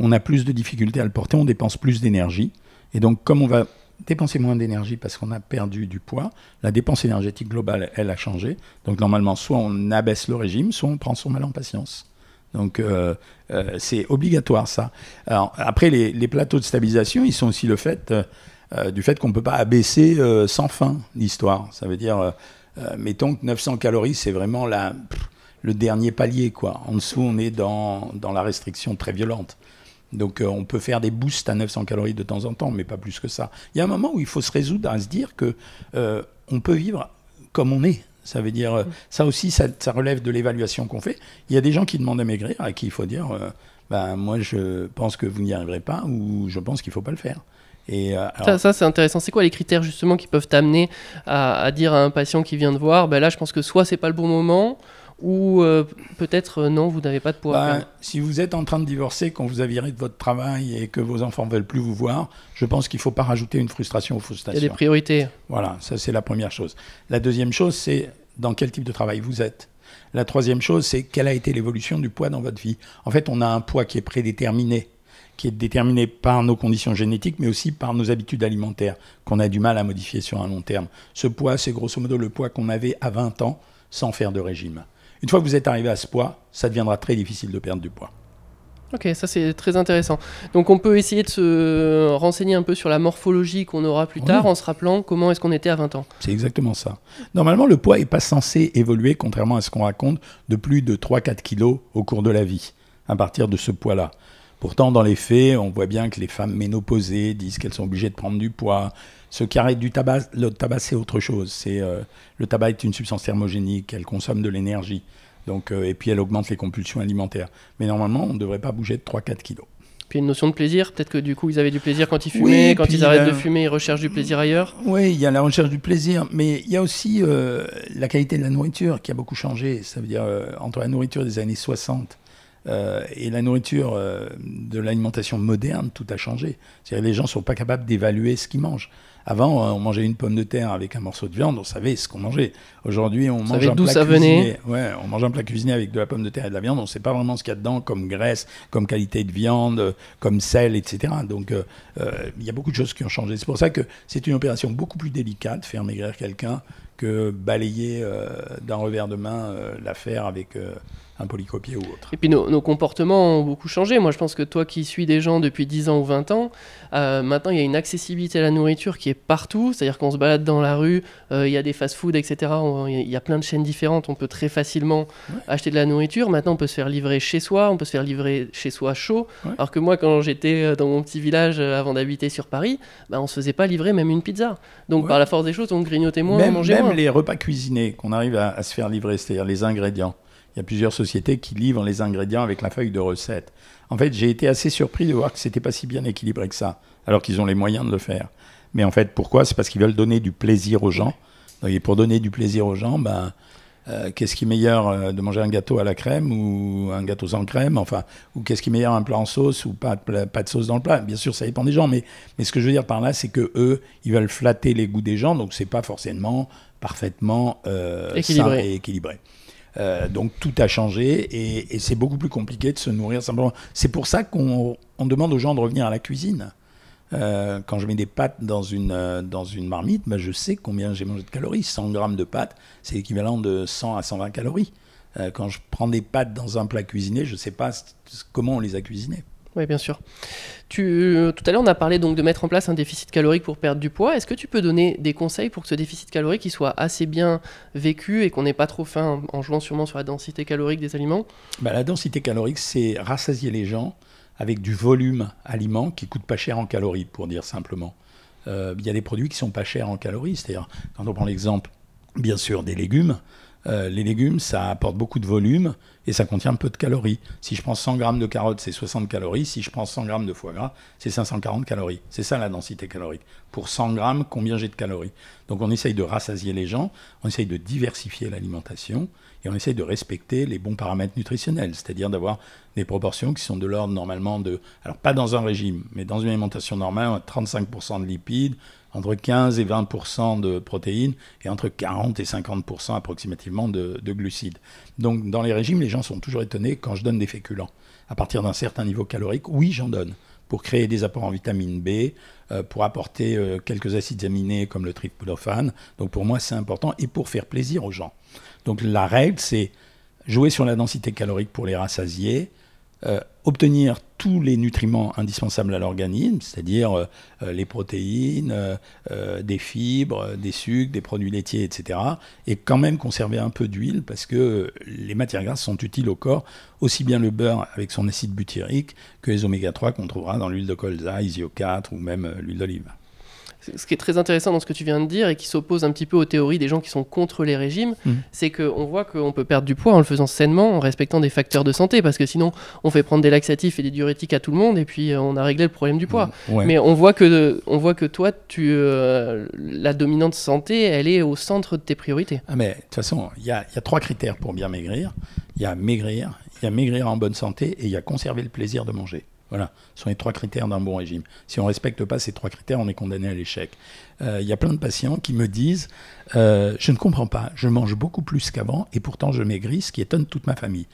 on a plus de difficultés à le porter, on dépense plus d'énergie. Et donc, comme on va dépenser moins d'énergie parce qu'on a perdu du poids. La dépense énergétique globale, elle a changé. Donc normalement, soit on abaisse le régime, soit on prend son mal en patience. Donc euh, euh, c'est obligatoire ça. Alors, après, les, plateaux de stabilisation, ils sont aussi le fait euh, du fait qu'on ne peut pas abaisser sans fin l'histoire. Ça veut dire, mettons que 900 calories, c'est vraiment la, le dernier palier. quoi. En dessous, on est dans, dans la restriction très violente. Donc euh, on peut faire des boosts à 900 calories de temps en temps, mais pas plus que ça. Il y a un moment où il faut se résoudre à se dire que euh, on peut vivre comme on est. Ça veut dire, euh, ça aussi, ça, relève de l'évaluation qu'on fait. Il y a des gens qui demandent à maigrir, à qui il faut dire, ben moi je pense que vous n'y arriverez pas, ou je pense qu'il ne faut pas le faire. Et Ça, c'est intéressant. C'est quoi les critères justement qui peuvent t'amener à, à, dire à un patient qui vient de voir, ben là je pense que soit c'est pas le bon moment, ou euh, peut-être euh, non, vous n'avez pas de poids bah, Si vous êtes en train de divorcer quand vous avirez de votre travail et que vos enfants veulent plus vous voir, je pense qu'il ne faut pas rajouter une frustration aux frustrations. Il y a des priorités. Voilà, ça c'est la première chose. La deuxième chose, c'est dans quel type de travail vous êtes. La troisième chose, c'est quelle a été l'évolution du poids dans votre vie. En fait, on a un poids qui est prédéterminé qui est déterminé par nos conditions génétiques, mais aussi par nos habitudes alimentaires, qu'on a du mal à modifier sur un long terme. Ce poids, c'est grosso modo le poids qu'on avait à 20 ans sans faire de régime. Une fois que vous êtes arrivé à ce poids, ça deviendra très difficile de perdre du poids. Ok, ça c'est très intéressant. Donc on peut essayer de se renseigner un peu sur la morphologie qu'on aura plus tard en se rappelant comment est-ce qu'on était à 20 ans. C'est exactement ça. Normalement, le poids n'est pas censé évoluer, contrairement à ce qu'on raconte, de plus de 3-4 kilos au cours de la vie, à partir de ce poids-là. Pourtant, dans les faits, on voit bien que les femmes ménopausées disent qu'elles sont obligées de prendre du poids, ce qui arrête du tabac, le tabac, c'est autre chose. C'est euh, le tabac est une substance thermogénique, elle consomme de l'énergie. Donc, euh, et puis elle augmente les compulsions alimentaires. Mais normalement, on ne devrait pas bouger de 3-4 kilos. Puis une notion de plaisir, peut-être que du coup ils avaient du plaisir quand ils fumaient, quand ils arrêtent de euh, fumer, ils recherchent du plaisir ailleurs. Oui, il y a la recherche du plaisir, mais il y a aussi la qualité de la nourriture qui a beaucoup changé. Ça veut dire entre la nourriture des années 60 et la nourriture de l'alimentation moderne, tout a changé. C'est-à-dire les gens ne sont pas capables d'évaluer ce qu'ils mangent. Avant, euh, on mangeait une pomme de terre avec un morceau de viande, on savait ce qu'on mangeait. Aujourd'hui, on, mange un plat cuisiné. on mange un plat cuisiné avec de la pomme de terre et de la viande. On ne sait pas vraiment ce qu'il y a dedans comme graisse, comme qualité de viande, euh, comme sel, etc. Donc, euh, il y a beaucoup de choses qui ont changé. C'est pour ça que c'est une opération beaucoup plus délicate, faire maigrir quelqu'un que balayer euh, d'un revers de main euh, l'affaire avec euh, un polycopier ou autre. Et puis nos, comportements ont beaucoup changé. Moi, je pense que toi qui suis des gens depuis 10 ans ou 20 ans, maintenant il y a une accessibilité à la nourriture qui est partout. C'est-à-dire qu'on se balade dans la rue, il y a des fast-food, etc. Il y a plein de chaînes différentes. On peut très facilement acheter de la nourriture. Maintenant, on peut se faire livrer chez soi, on peut se faire livrer chez soi chaud. Alors que moi, quand j'étais dans mon petit village avant d'habiter sur Paris, on bah, on se faisait pas livrer même une pizza. Donc par la force des choses, on grignotait moins, on mangeait moins. Oh. les repas cuisinés qu'on arrive à, se faire livrer, c'est-à-dire les ingrédients. Il y a plusieurs sociétés qui livrent les ingrédients avec la feuille de recette. En fait, j'ai été assez surpris de voir que ce c'était pas si bien équilibré que ça, alors qu'ils ont les moyens de le faire. Mais en fait, pourquoi C'est parce qu'ils veulent donner du plaisir aux gens. et pour donner du plaisir aux gens, ben, euh, qu'est-ce qui est meilleur euh, de manger un gâteau à la crème ou un gâteau sans crème Enfin, ou qu'est-ce qui est meilleur un plat en sauce ou pas, pas de sauce dans le plat Bien sûr, ça dépend des gens, mais, mais ce que je veux dire par là, c'est que eux, ils veulent flatter les goûts des gens, donc c'est pas forcément parfaitement euh, équilibré. Sain et équilibré. Euh, donc tout a changé et, c'est beaucoup plus compliqué de se nourrir simplement. C'est pour ça qu'on on demande aux gens de revenir à la cuisine. Euh, quand je mets des pâtes dans une, dans une marmite, ben je sais combien j'ai mangé de calories. 100 grammes de pâtes, c'est l'équivalent de 100 à 120 calories. quand je prends des pâtes dans un plat cuisiné, je ne sais pas comment on les a cuisinées. Oui, bien sûr. Tu, euh, tout à l'heure, on a parlé donc de mettre en place un déficit calorique pour perdre du poids. Est-ce que tu peux donner des conseils pour que ce déficit calorique soit assez bien vécu et qu'on n'ait pas trop faim en jouant sûrement sur la densité calorique des aliments bah, La densité calorique, c'est rassasier les gens avec du volume aliment qui coûte pas cher en calories, pour dire simplement. Euh, il y a des produits qui sont pas chers en calories, c'est-à-dire, quand on prend l'exemple, bien sûr, des légumes, euh, les légumes, ça apporte beaucoup de volume et ça contient peu de calories. Si je prends 100 grammes de carottes, c'est 60 calories. Si je prends 100 grammes de foie gras, c'est 540 calories. C'est ça la densité calorique. Pour 100 grammes, combien j'ai de calories Donc on essaye de rassasier les gens, on essaye de diversifier l'alimentation et on essaye de respecter les bons paramètres nutritionnels, c'est-à-dire d'avoir des proportions qui sont de l'ordre normalement de, alors pas dans un régime, mais dans une alimentation normale, 35% de lipides, entre 15 et 20 de protéines et entre 40 et 50 approximativement de, glucides. Donc dans les régimes, les gens sont toujours étonnés quand je donne des féculents. À partir d'un certain niveau calorique, oui, j'en donne pour créer des apports en vitamine B, euh, pour apporter euh, quelques acides aminés comme le tryptophane. Donc pour moi, c'est important et pour faire plaisir aux gens. Donc la règle, c'est jouer sur la densité calorique pour les rassasier, euh, obtenir tous les nutriments indispensables à l'organisme, c'est-à-dire euh, euh, les protéines, euh, des fibres, des sucres, des produits laitiers, etc. Et quand même conserver un peu d'huile parce que les matières grasses sont utiles au corps, aussi bien le beurre avec son acide butyrique que les oméga 3 qu'on trouvera dans l'huile de colza, isio 4 ou même l'huile d'olive ce qui est très intéressant dans ce que tu viens de dire et qui s'oppose un petit peu aux théories des gens qui sont contre les régimes, mm. c'est qu'on voit qu'on peut perdre du poids en le faisant sainement, en respectant des facteurs de santé, parce que sinon on fait prendre des laxatifs et des diurétiques à tout le monde et puis euh, on a réglé le problème du poids. Mm. Mais on voit que, on voit que toi, tu, euh, la dominante santé, elle est au centre de tes priorités. Ah mais de toute façon, il y, y a trois critères pour bien maigrir. Il y a maigrir, il y a maigrir en bonne santé et il y a conserver le plaisir de manger. Voilà, ce sont les trois critères d'un bon régime. Si on ne respecte pas ces trois critères, on est condamné à l'échec. Euh, il y a plein de patients qui me disent euh, Je ne comprends pas, je mange beaucoup plus qu'avant et pourtant je maigris, ce qui étonne toute ma famille.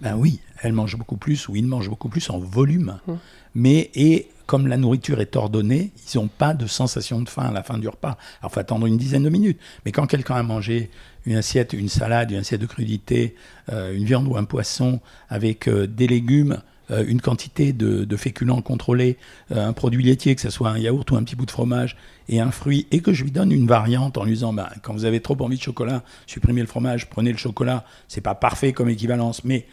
Ben oui, elle mange beaucoup plus ou il mange beaucoup plus en volume. Mmh. Mais et comme la nourriture est ordonnée, ils n'ont pas de sensation de faim à la fin du repas. Alors il faut attendre une dizaine de minutes. Mais quand quelqu'un a mangé une assiette, une salade, une assiette de crudité, euh, une viande ou un poisson avec des légumes, euh, une quantité de, féculents contrôlés, euh, un produit laitier, que ce soit un yaourt ou un petit bout de fromage, et un fruit, et que je lui donne une variante en lui disant, bah, quand vous avez trop envie de chocolat, supprimez le fromage, prenez le chocolat, c'est pas parfait comme équivalence, mais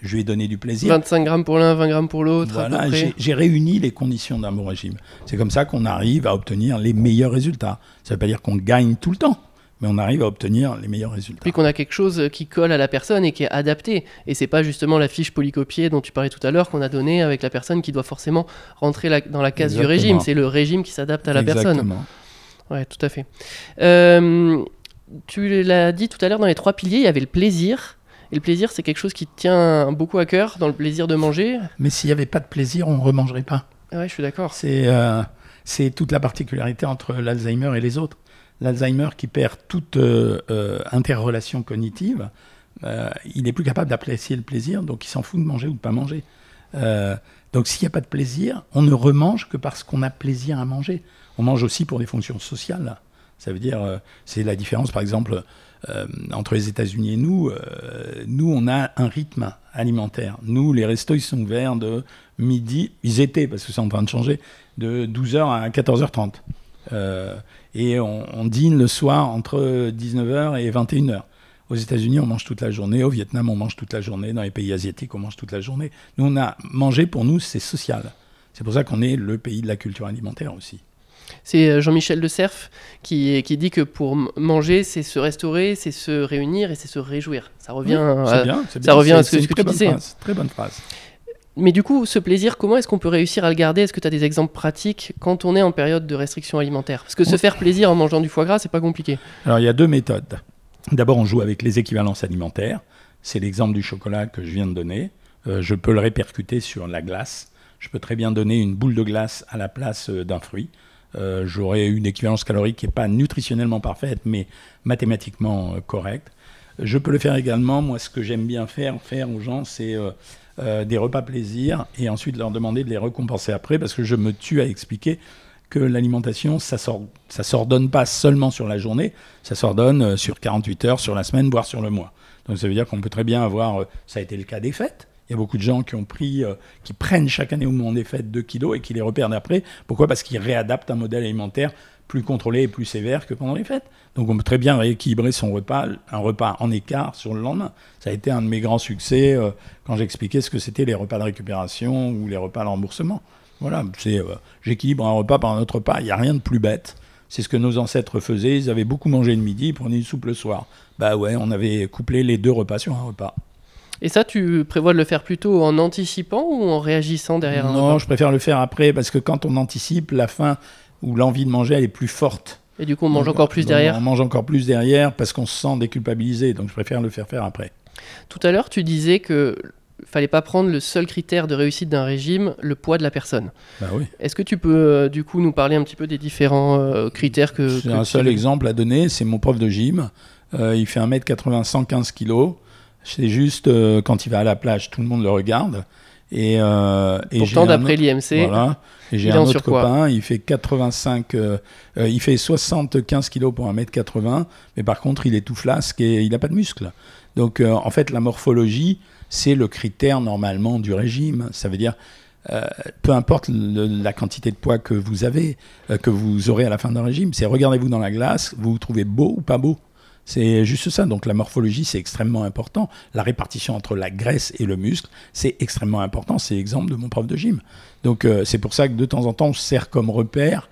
je lui ai donné du plaisir. 25 grammes pour l'un, 20 grammes pour l'autre. Voilà, j'ai réuni les conditions d'un bon régime. C'est comme ça qu'on arrive à obtenir les meilleurs résultats. Ça ne veut pas dire qu'on gagne tout le temps, mais on arrive à obtenir les meilleurs résultats. Puis qu'on a quelque chose qui colle à la personne et qui est adapté. Et c'est pas justement la fiche polycopiée dont tu parlais tout à l'heure qu'on a donnée avec la personne qui doit forcément rentrer dans la case du régime. C'est le régime qui s'adapte à la Exactement. personne. Ouais, tout à fait. Euh, tu l'as dit tout à l'heure, dans les trois piliers, il y avait le plaisir. Et le plaisir, c'est quelque chose qui tient beaucoup à cœur, dans le plaisir de manger. Mais s'il n'y avait pas de plaisir, on ne remangerait pas. Oui, je suis d'accord. Euh, c'est toute la particularité entre l'Alzheimer et les autres l'Alzheimer qui perd toute euh, euh, interrelation cognitive, euh, il n'est plus capable d'apprécier le plaisir, donc il s'en fout de manger ou de pas manger. donc s'il n'y a pas de plaisir, on ne remange que parce qu'on a plaisir à manger. On mange aussi pour des fonctions sociales. Ça veut dire, c'est la différence, par exemple, entre les États-Unis et nous. nous, on a un rythme alimentaire. Nous, les restos, ils sont ouverts de midi, ils étaient, parce que c'est en train de changer, de 12h à 14h30 et on, dîne le soir entre 19h et 21h. Aux États-Unis, on mange toute la journée. Au Vietnam, on mange toute la journée. Dans les pays asiatiques, on mange toute la journée. Nous, on a mangé, pour nous, c'est social. C'est pour ça qu'on est le pays de la culture alimentaire aussi. C'est euh, Jean-Michel Le Cerf qui, qui, dit que pour manger, c'est se restaurer, c'est se réunir et c'est se réjouir. Ça revient, à, euh, ça revient à ce que, tu disais. très bonne phrase. Mais du coup, ce plaisir, comment est-ce qu'on peut réussir à le garder Est-ce que tu as des exemples pratiques quand on est en période de restriction alimentaire Parce que se faire plaisir en mangeant du foie gras, c'est pas compliqué. Alors, il y a deux méthodes. D'abord, on joue avec les équivalences alimentaires. C'est l'exemple du chocolat que je viens de donner. Euh, je peux le répercuter sur la glace. Je peux très bien donner une boule de glace à la place euh, d'un fruit. Euh, J'aurai une équivalence calorique qui n'est pas nutritionnellement parfaite, mais mathématiquement correcte. Je peux le faire également. Moi, ce que j'aime bien faire, faire aux gens, c'est euh, des repas plaisir et ensuite leur demander de les récompenser après parce que je me tue à expliquer que l'alimentation, ça ne s'ordonne pas seulement sur la journée, ça s'ordonne euh, sur 48 heures, sur la semaine, voire sur le mois. Donc ça veut dire qu'on peut très bien avoir, euh, ça a été le cas des fêtes, il y a beaucoup de gens qui ont pris, qui prennent chaque année au moment des fêtes 2 kilos et qui les repèrent après Pourquoi Parce qu'ils réadaptent un modèle alimentaire plus contrôlé et plus sévère que pendant les fêtes. Donc on peut très bien rééquilibrer son repas, un repas en écart sur le lendemain. Ça a été un de mes grands succès euh, quand j'expliquais ce que c'était les repas de récupération ou les repas de remboursement. Voilà, c'est euh, j'équilibre un repas par un autre repas. Il n'y a rien de plus bête. C'est ce que nos ancêtres faisaient. Ils avaient beaucoup mangé le midi, ils prenaient une soupe le soir. Bah ouais, on avait couplé les deux repas sur un repas. Et ça, tu prévois de le faire plutôt en anticipant ou en réagissant derrière un Non, je préfère le faire après parce que quand on anticipe, la faim où l'envie de manger, elle est plus forte. Et du coup, on mange encore plus derrière On mange encore plus derrière parce qu'on se sent déculpabilisé. Donc, je préfère le faire faire après. Tout à l'heure, tu disais que fallait pas prendre le seul critère de réussite d'un régime, le poids de la personne. Bah oui. Est-ce que tu peux euh, du coup nous parler un petit peu des différents euh, critères que... C'est un seul exemple à donner, c'est mon prof de gym. Euh, il fait 1m80, 115 kg. C'est juste quand il va à la plage, tout le monde le regarde. Et, et Pourtant, d'après l'IMC... Voilà, j'ai un autre copain, il fait 85, euh, euh, il fait 75 kilos pour 1m80, mais par contre, il est tout flasque et il n'a pas de muscles. Donc, euh, en fait, la morphologie, c'est le critère normalement du régime. Ça veut dire, peu importe la quantité de poids que vous avez, que vous aurez à la fin d'un régime, c'est regardez-vous dans la glace, vous vous trouvez beau ou pas beau. C'est juste ça. Donc la morphologie, c'est extrêmement important. La répartition entre la graisse et le muscle, c'est extrêmement important. C'est l'exemple de mon prof de gym. Donc euh, c'est pour ça que de temps en temps, on sert comme repère.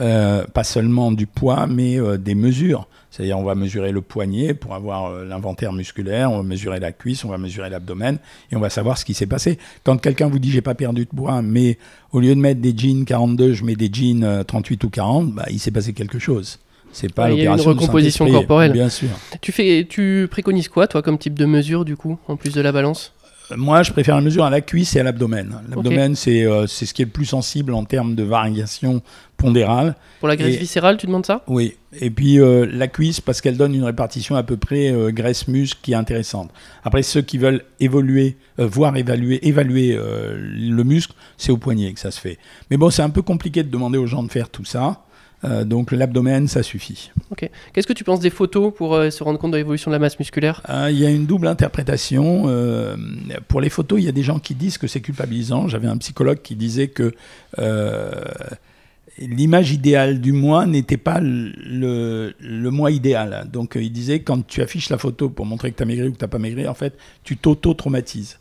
Euh, pas seulement du poids, mais euh, des mesures. C'est-à-dire, on va mesurer le poignet pour avoir l'inventaire musculaire, on va mesurer la cuisse, on va mesurer l'abdomen, et on va savoir ce qui s'est passé. Quand quelqu'un vous dit j'ai pas perdu de poids, mais au lieu de mettre des jeans 42, je mets des jeans 38 ou 40, bah, il s'est passé quelque chose. C'est pas ah, Il y une recomposition corporelle. Bien sûr. Tu, fais, tu préconises quoi, toi, comme type de mesure, du coup, en plus de la balance euh, moi, je préfère la mesure à la cuisse et à l'abdomen. L'abdomen, euh, c'est ce qui est le plus sensible en termes de variation pondérale. Pour la graisse viscérale, tu demandes ça Oui. Et puis euh, la cuisse, parce qu'elle donne une répartition à peu près graisse-muscle qui est intéressante. Après, ceux qui veulent évoluer, voir évaluer, évaluer le muscle, c'est au poignet que ça se fait. Mais bon, c'est un peu compliqué de demander aux gens de faire tout ça. Euh, donc l'abdomen, ça suffit. Qu'est-ce que tu penses des photos pour euh, se rendre compte de l'évolution de la masse musculaire euh, Il y a une double interprétation. pour les photos, il y a des gens qui disent que c'est culpabilisant. J'avais un psychologue qui disait que l'image idéale du moi n'était pas le, le, idéal. Donc il disait, quand tu affiches la photo pour montrer que tu as maigri ou que tu n'as pas maigri, en fait, tu t'auto-traumatises.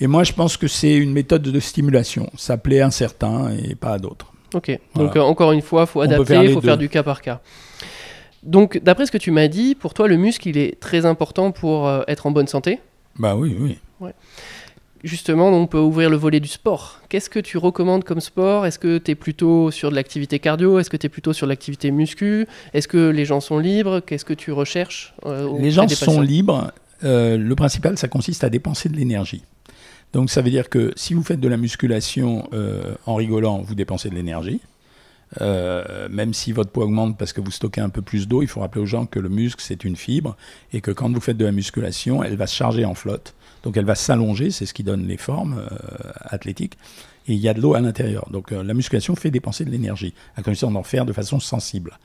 Et moi, je pense que c'est une méthode de stimulation. Ça plaît à certains et pas à d'autres. Ok, donc euh, encore une fois, il faut adapter, il faut faire du cas par cas. Donc, d'après ce que tu m'as dit, pour toi, le muscle, il est très important pour euh, être en bonne santé Bah oui, oui. Justement, on peut ouvrir le volet du sport. Qu'est-ce que tu recommandes comme sport Est-ce que tu es plutôt sur de l'activité cardio Est-ce que tu es plutôt sur l'activité muscu Est-ce que les gens sont libres Qu'est-ce que tu recherches euh, Les gens sont libres. le principal, ça consiste à dépenser de l'énergie. Donc ça veut dire que si vous faites de la musculation euh, en rigolant, vous dépensez de l'énergie. Euh, même si votre poids augmente parce que vous stockez un peu plus d'eau, il faut rappeler aux gens que le muscle, c'est une fibre et que quand vous faites de la musculation, elle va se charger en flotte. Donc elle va s'allonger, c'est ce qui donne les formes euh, athlétiques. Et il y a de l'eau à l'intérieur. Donc la musculation fait dépenser de l'énergie, à condition d'en faire de façon sensible.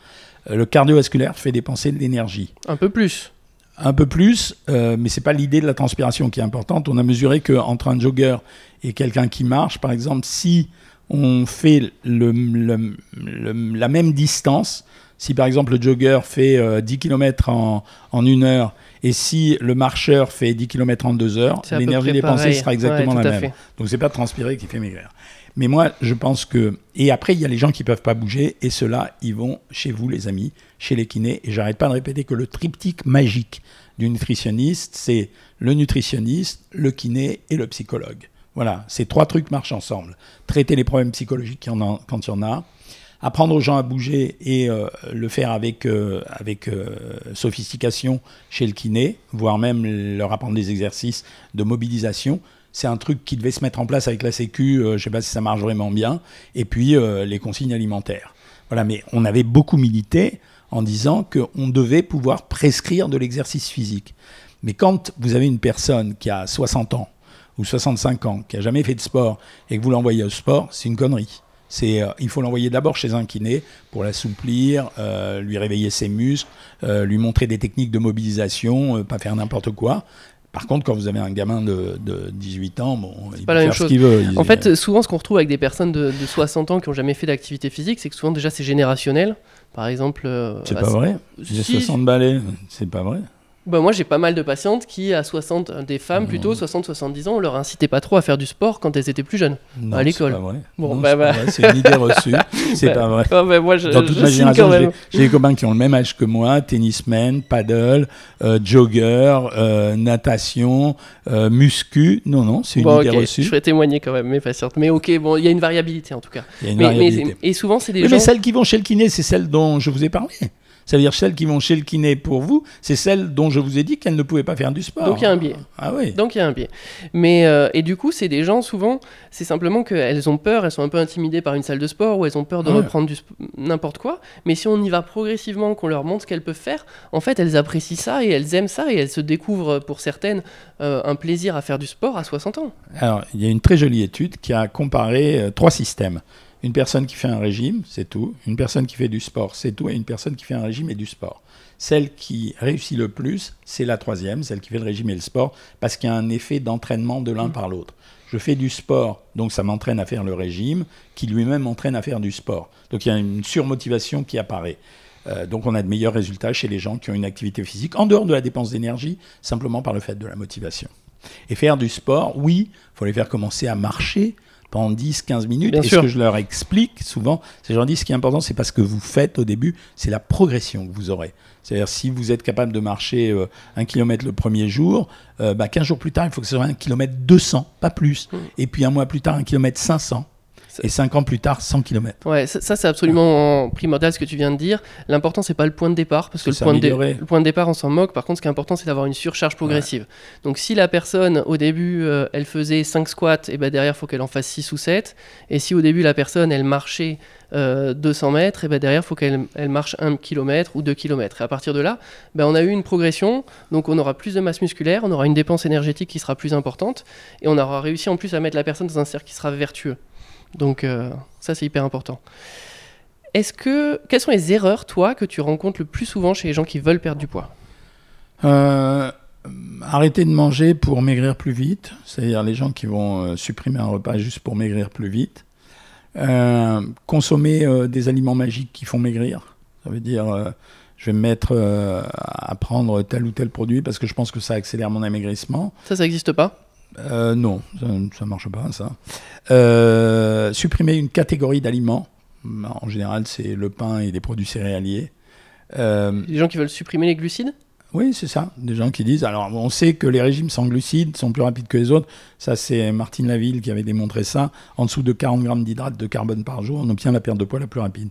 le cardiovasculaire fait dépenser de l'énergie. Un peu plus un peu plus, euh, mais c'est pas l'idée de la transpiration qui est importante. On a mesuré qu'entre un jogger et quelqu'un qui marche, par exemple, si on fait le, la même distance, si par exemple le jogger fait 10 euh, km en, une heure et si le marcheur fait 10 km en deux heures, l'énergie dépensée sera exactement la même. Donc c'est pas transpirer qui fait maigrir. Mais moi, je pense que. Et après, il y a les gens qui ne peuvent pas bouger, et ceux-là, ils vont chez vous, les amis, chez les kinés. Et j'arrête pas de répéter que le triptyque magique du nutritionniste, c'est le nutritionniste, le kiné et le psychologue. Voilà, ces trois trucs marchent ensemble. Traiter les problèmes psychologiques quand il y en a, apprendre aux gens à bouger et euh, le faire avec, euh, euh, sophistication chez le kiné, voire même leur apprendre des exercices de mobilisation, c'est un truc qui devait se mettre en place avec la Sécu, euh, je ne sais pas si ça marche vraiment bien. Et puis euh, les consignes alimentaires. Voilà, mais on avait beaucoup milité en disant qu'on devait pouvoir prescrire de l'exercice physique. Mais quand vous avez une personne qui a 60 ans ou 65 ans, qui a jamais fait de sport et que vous l'envoyez au sport, c'est une connerie. Euh, il faut l'envoyer d'abord chez un kiné pour l'assouplir, lui réveiller ses muscles, lui montrer des techniques de mobilisation, pas faire n'importe quoi. Par contre, quand vous avez un gamin de, 18 ans, bon, il peut faire chose. ce qu'il veut. En fait, souvent, ce qu'on retrouve avec des personnes de, 60 ans qui n'ont jamais fait d'activité physique, c'est que souvent, déjà, c'est générationnel. Par exemple. Euh, c'est bah, pas vrai. Euh, J'ai 60 balais, c'est pas vrai. Bah, moi, j'ai pas mal de patientes qui, à 60, euh, des femmes mmh. plutôt, 60-70 ans, on leur incitait pas trop à faire du sport quand elles étaient plus jeunes, à l'école. Bon, bah, bah. c'est une idée reçue. C'est bah, pas vrai. Oh, moi, je, Dans toute ma génération, j'ai des copains qui ont le même âge que moi tennismen, paddle, euh, jogger, euh, natation, muscu. Non, non, c'est une idée reçue. Je ferai témoigner quand même mes patientes. Mais ok, bon, il y a une variabilité en tout cas. mais, et souvent, c'est des Mais celles qui vont chez le kiné, c'est celles dont je vous ai parlé cest à dire celles qui vont chez le kiné pour vous, c'est celles dont je vous ai dit qu'elles ne pouvaient pas faire du sport. Donc il y a un biais. Ah oui. Donc il y a un biais. Mais euh, et du coup, c'est des gens souvent, c'est simplement qu'elles ont peur, elles sont un peu intimidées par une salle de sport ou elles ont peur de reprendre n'importe quoi. Mais si on y va progressivement, qu'on leur montre ce qu'elles peuvent faire, en fait, elles apprécient ça et elles aiment ça et elles se découvrent pour certaines euh, un plaisir à faire du sport à 60 ans. Alors il y a une très jolie étude qui a comparé euh, trois systèmes une personne qui fait un régime, c'est tout, une personne qui fait du sport, c'est tout, et une personne qui fait un régime et du sport. Celle qui réussit le plus, c'est la troisième, celle qui fait le régime et le sport, parce qu'il y a un effet d'entraînement de l'un mm. par l'autre. Je fais du sport, donc ça m'entraîne à faire le régime, qui lui-même m'entraîne à faire du sport. Donc il y a une surmotivation qui apparaît. Euh, donc on a de meilleurs résultats chez les gens qui ont une activité physique, en dehors de la dépense d'énergie, simplement par le fait de la motivation. Et faire du sport, oui, il faut les faire commencer à marcher, pendant 10-15 minutes. et ce que je leur explique souvent, c'est je leur dis ce qui est important, c'est pas ce que vous faites au début, c'est la progression que vous aurez. C'est-à-dire si vous êtes capable de marcher euh, un kilomètre le premier jour, euh, bah, 15 jours plus tard, il faut que ce soit un kilomètre 200, pas plus. Mmh. Et puis un mois plus tard, un kilomètre 500 et 5 ans plus tard 100 km. Ouais, ça, c'est absolument primordial ce que tu viens de dire. L'important c'est pas le point de départ parce que le point de, départ on s'en moque. Par contre, ce qui est important c'est d'avoir une surcharge progressive. Donc si la personne au début euh, elle faisait 5 squats et eh ben derrière faut qu'elle en fasse 6 ou 7 et si au début la personne elle marchait 200 euh, mètres, et eh ben derrière, il faut qu'elle elle marche 1 km ou 2 km. Et à partir de là, ben on a eu une progression, donc on aura plus de masse musculaire, on aura une dépense énergétique qui sera plus importante, et on aura réussi en plus à mettre la personne dans un cercle qui sera vertueux. Donc euh, ça, c'est hyper important. Est-ce que quelles sont les erreurs, toi, que tu rencontres le plus souvent chez les gens qui veulent perdre du poids euh, Arrêter de manger pour maigrir plus vite, c'est-à-dire les gens qui vont euh, supprimer un repas juste pour maigrir plus vite. consommer des aliments magiques qui font maigrir, ça veut dire je vais me mettre à prendre tel ou tel produit parce que je pense que ça accélère mon amaigrissement. Ça, ça n'existe pas euh, non, ça ne marche pas, ça. Euh, supprimer une catégorie d'aliments. Bah, en général, c'est le pain et les produits céréaliers. Euh, les gens qui veulent supprimer les glucides Oui, c'est ça. Des gens qui disent. Alors, on sait que les régimes sans glucides sont plus rapides que les autres. Ça, c'est Martine Laville qui avait démontré ça. En dessous de 40 grammes d'hydrates de carbone par jour, on obtient la perte de poids la plus rapide.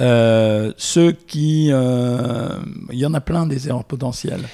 Euh, ceux qui. Il y en a plein des erreurs potentielles.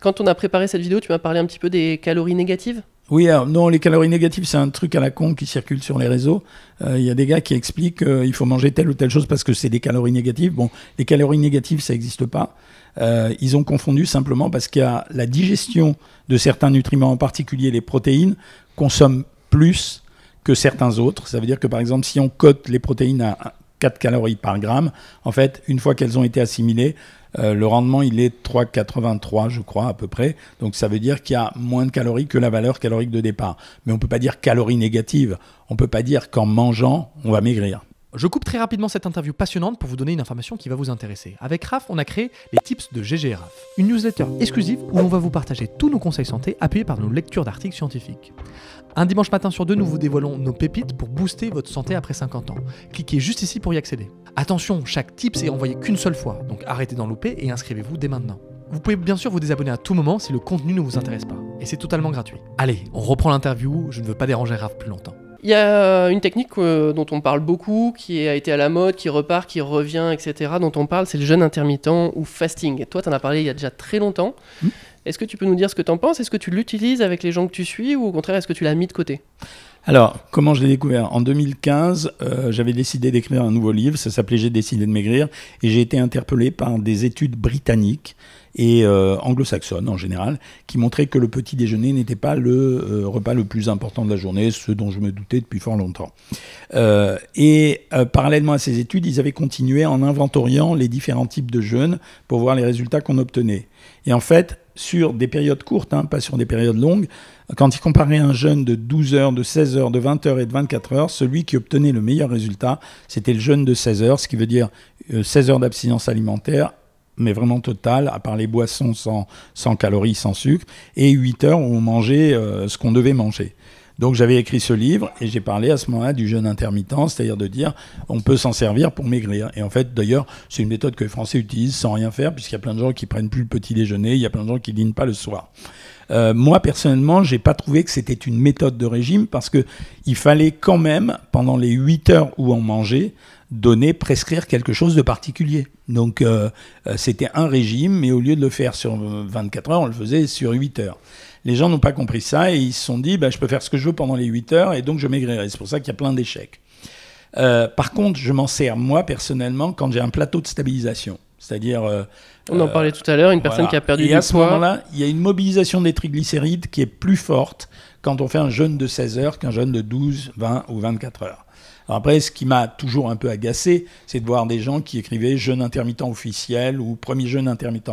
Quand on a préparé cette vidéo, tu m'as parlé un petit peu des calories négatives oui, non, les calories négatives, c'est un truc à la con qui circule sur les réseaux. Euh, il y a des gars qui expliquent qu'il faut manger telle ou telle chose parce que c'est des calories négatives. Bon, les calories négatives, ça n'existe pas. Euh, ils ont confondu simplement parce qu'il y a la digestion de certains nutriments, en particulier les protéines, consomme plus que certains autres. Ça veut dire que par exemple, si on cote les protéines à 4 calories par gramme, en fait, une fois qu'elles ont été assimilées, euh, le rendement, il est 3,83, je crois, à peu près. Donc ça veut dire qu'il y a moins de calories que la valeur calorique de départ. Mais on ne peut pas dire calories négatives. On ne peut pas dire qu'en mangeant, on va maigrir. Je coupe très rapidement cette interview passionnante pour vous donner une information qui va vous intéresser. Avec RAF, on a créé les tips de GG RAF. une newsletter exclusive où on va vous partager tous nos conseils santé appuyés par nos lectures d'articles scientifiques. Un dimanche matin sur deux, nous vous dévoilons nos pépites pour booster votre santé après 50 ans. Cliquez juste ici pour y accéder. Attention, chaque tips est envoyé qu'une seule fois, donc arrêtez d'en louper et inscrivez-vous dès maintenant. Vous pouvez bien sûr vous désabonner à tout moment si le contenu ne vous intéresse pas, et c'est totalement gratuit. Allez, on reprend l'interview, je ne veux pas déranger RAF plus longtemps. Il y a euh, une technique euh, dont on parle beaucoup, qui a été à la mode, qui repart, qui revient, etc., dont on parle, c'est le jeûne intermittent ou fasting. Toi, tu en as parlé il y a déjà très longtemps. Hmm. Est-ce que tu peux nous dire ce que tu en penses Est-ce que tu l'utilises avec les gens que tu suis ou au contraire, est-ce que tu l'as mis de côté alors, comment je l'ai découvert En 2015, euh, j'avais décidé d'écrire un nouveau livre, ça s'appelait J'ai décidé de maigrir, et j'ai été interpellé par des études britanniques et euh, anglo-saxonnes en général, qui montraient que le petit déjeuner n'était pas le euh, repas le plus important de la journée, ce dont je me doutais depuis fort longtemps. Euh, et parallèlement à ces études, ils avaient continué en inventoriant les différents types de jeûnes pour voir les résultats qu'on obtenait. Et en fait, sur des périodes courtes, hein, pas sur des périodes longues. Quand ils comparaient un jeûne de 12 heures, de 16 heures, de 20 heures et de 24 heures, celui qui obtenait le meilleur résultat, c'était le jeûne de 16 heures, ce qui veut dire 16 heures d'abstinence alimentaire mais vraiment total à part les boissons sans, calories, sans sucre, et 8 heures où on mangeait euh, ce qu'on devait manger. Donc j'avais écrit ce livre et j'ai parlé à ce moment-là du jeûne intermittent, c'est-à-dire de dire on peut s'en servir pour maigrir. Et en fait, d'ailleurs, c'est une méthode que les Français utilisent sans rien faire, puisqu'il y a plein de gens qui prennent plus le petit déjeuner, il y a plein de gens qui dînent pas le soir. Euh, moi, personnellement, j'ai pas trouvé que c'était une méthode de régime parce que il fallait quand même, pendant les 8 heures où on mangeait, donner, prescrire quelque chose de particulier. Donc euh, euh, c'était un régime, mais au lieu de le faire sur 24 heures, on le faisait sur 8 heures. Les gens n'ont pas compris ça et ils se sont dit, bah, je peux faire ce que je veux pendant les 8 heures et donc je maigrirai. C'est pour ça qu'il y a plein d'échecs. par contre, je m'en sers moi personnellement quand j'ai un plateau de stabilisation. C'est-à-dire. Euh, on en euh, parlait tout à l'heure, une personne qui a perdu du poids. à là il y a une mobilisation des triglycérides qui est plus forte quand on fait un jeûne de 16 heures qu'un jeûne de 12, 20 ou 24 heures. Alors après, ce qui m'a toujours un peu agacé, c'est de voir des gens qui écrivaient jeûne intermittent officiel ou premier jeûne intermittent.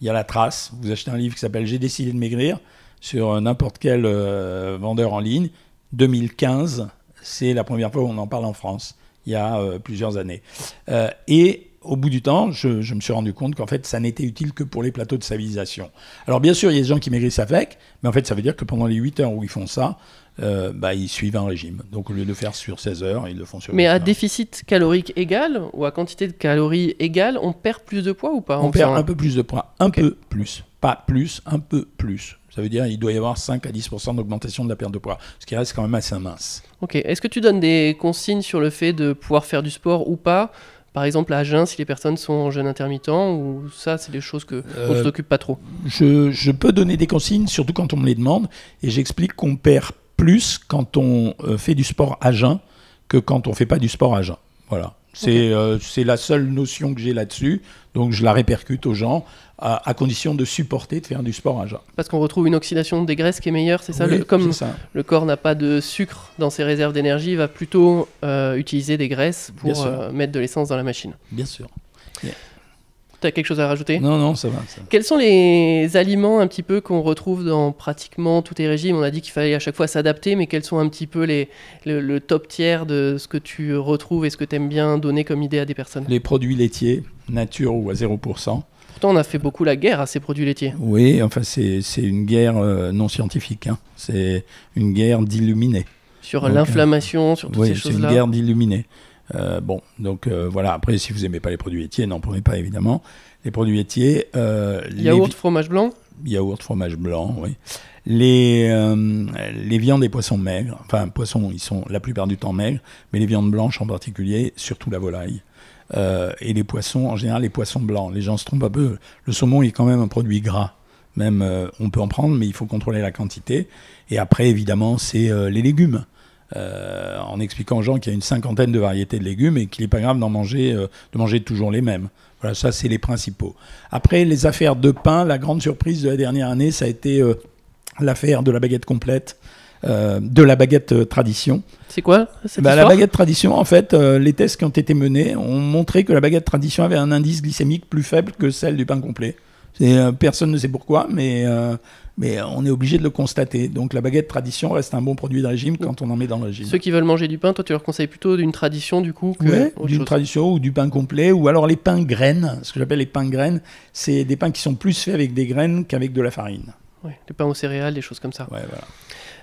Il y a la trace. Vous achetez un livre qui s'appelle J'ai décidé de maigrir sur euh, n'importe quel vendeur en ligne. 2015, c'est la première fois qu'on en parle en France, il y a plusieurs années. et au bout du temps, je, me suis rendu compte qu'en fait, ça n'était utile que pour les plateaux de stabilisation. Alors bien sûr, il y a des gens qui maigrissent avec, mais en fait, ça veut dire que pendant les 8 heures où ils font ça, euh, bah, ils suivent un régime. Donc au lieu de faire sur 16 heures, ils le font sur. Mais à déficit calorique égal ou à quantité de calories égale, on perd plus de poids ou pas On perd un peu plus de poids, un peu plus, pas plus, un peu plus. Ça veut dire qu'il doit y avoir 5 à 10 d'augmentation de la perte de poids, ce qui reste quand même assez mince. Ok. Est-ce que tu donnes des consignes sur le fait de pouvoir faire du sport ou pas par exemple, à Jeun, si les personnes sont en jeûne intermittent, ou ça, c'est des choses que on ne euh, s'occupe pas trop. Je, je, peux donner des consignes, surtout quand on me les demande, et j'explique qu'on perd plus quand on euh, fait du sport à jeun que quand on ne fait pas du sport à jeun. Voilà. Euh, c'est la seule notion que j'ai là-dessus, donc je la répercute aux gens à, condition de supporter, de faire du sport à jeun. Parce qu'on retrouve une oxydation des graisses qui est meilleure, c'est ça, Comme le corps n'a pas de sucre dans ses réserves d'énergie, il va plutôt euh, utiliser des graisses pour euh, mettre de l'essence dans la machine. Bien sûr tu as quelque chose à rajouter Non, non, ça va, Quels sont les aliments un petit peu qu'on retrouve dans pratiquement tous les régimes On a dit qu'il fallait à chaque fois s'adapter, mais quels sont un petit peu les, le, top tiers de ce que tu retrouves et ce que tu aimes bien donner comme idée à des personnes Les produits laitiers, nature ou à 0%. Pourtant, on a fait beaucoup la guerre à ces produits laitiers. Oui, enfin, c'est une guerre euh, non scientifique. Hein. C'est une guerre d'illuminés. Sur euh, l'inflammation, sur toutes ces choses-là. C'est une guerre d'illuminés. Euh, bon, donc euh, voilà. Après, si vous n'aimez pas les produits laitiers, n'en prenez pas évidemment. Les produits laitiers. Euh, yaourt, fromage blanc Yaourt, fromage blanc, oui. Les, les viandes et poissons maigres, enfin, poissons, ils sont la plupart du temps maigres, mais les viandes blanches en particulier, surtout la volaille. et les poissons, en général, les poissons blancs. Les gens se trompent un peu. Le saumon est quand même un produit gras même on peut en prendre, mais il faut contrôler la quantité. Et après, évidemment, c'est les légumes. Euh, en expliquant aux gens qu'il y a une cinquantaine de variétés de légumes et qu'il n'est pas grave d'en manger, euh, de manger toujours les mêmes. Voilà, ça c'est les principaux. Après les affaires de pain, la grande surprise de la dernière année, ça a été euh, l'affaire de la baguette complète. de la baguette tradition. C'est quoi cette bah, La baguette tradition, en fait, les tests qui ont été menés ont montré que la baguette tradition avait un indice glycémique plus faible que celle du pain complet. Euh, personne ne sait pourquoi, euh, mais, on est obligé de le constater. Donc la baguette tradition reste un bon produit de régime quand on en met dans le régime. Ceux qui veulent manger du pain, toi tu leur conseilles plutôt d'une tradition du coup que d'une tradition ou du pain complet, ou alors les pains graines. Ce que j'appelle les pains graines, c'est des pains qui sont plus faits avec des graines qu'avec de la farine. Ouais, des pains aux céréales, des choses comme ça.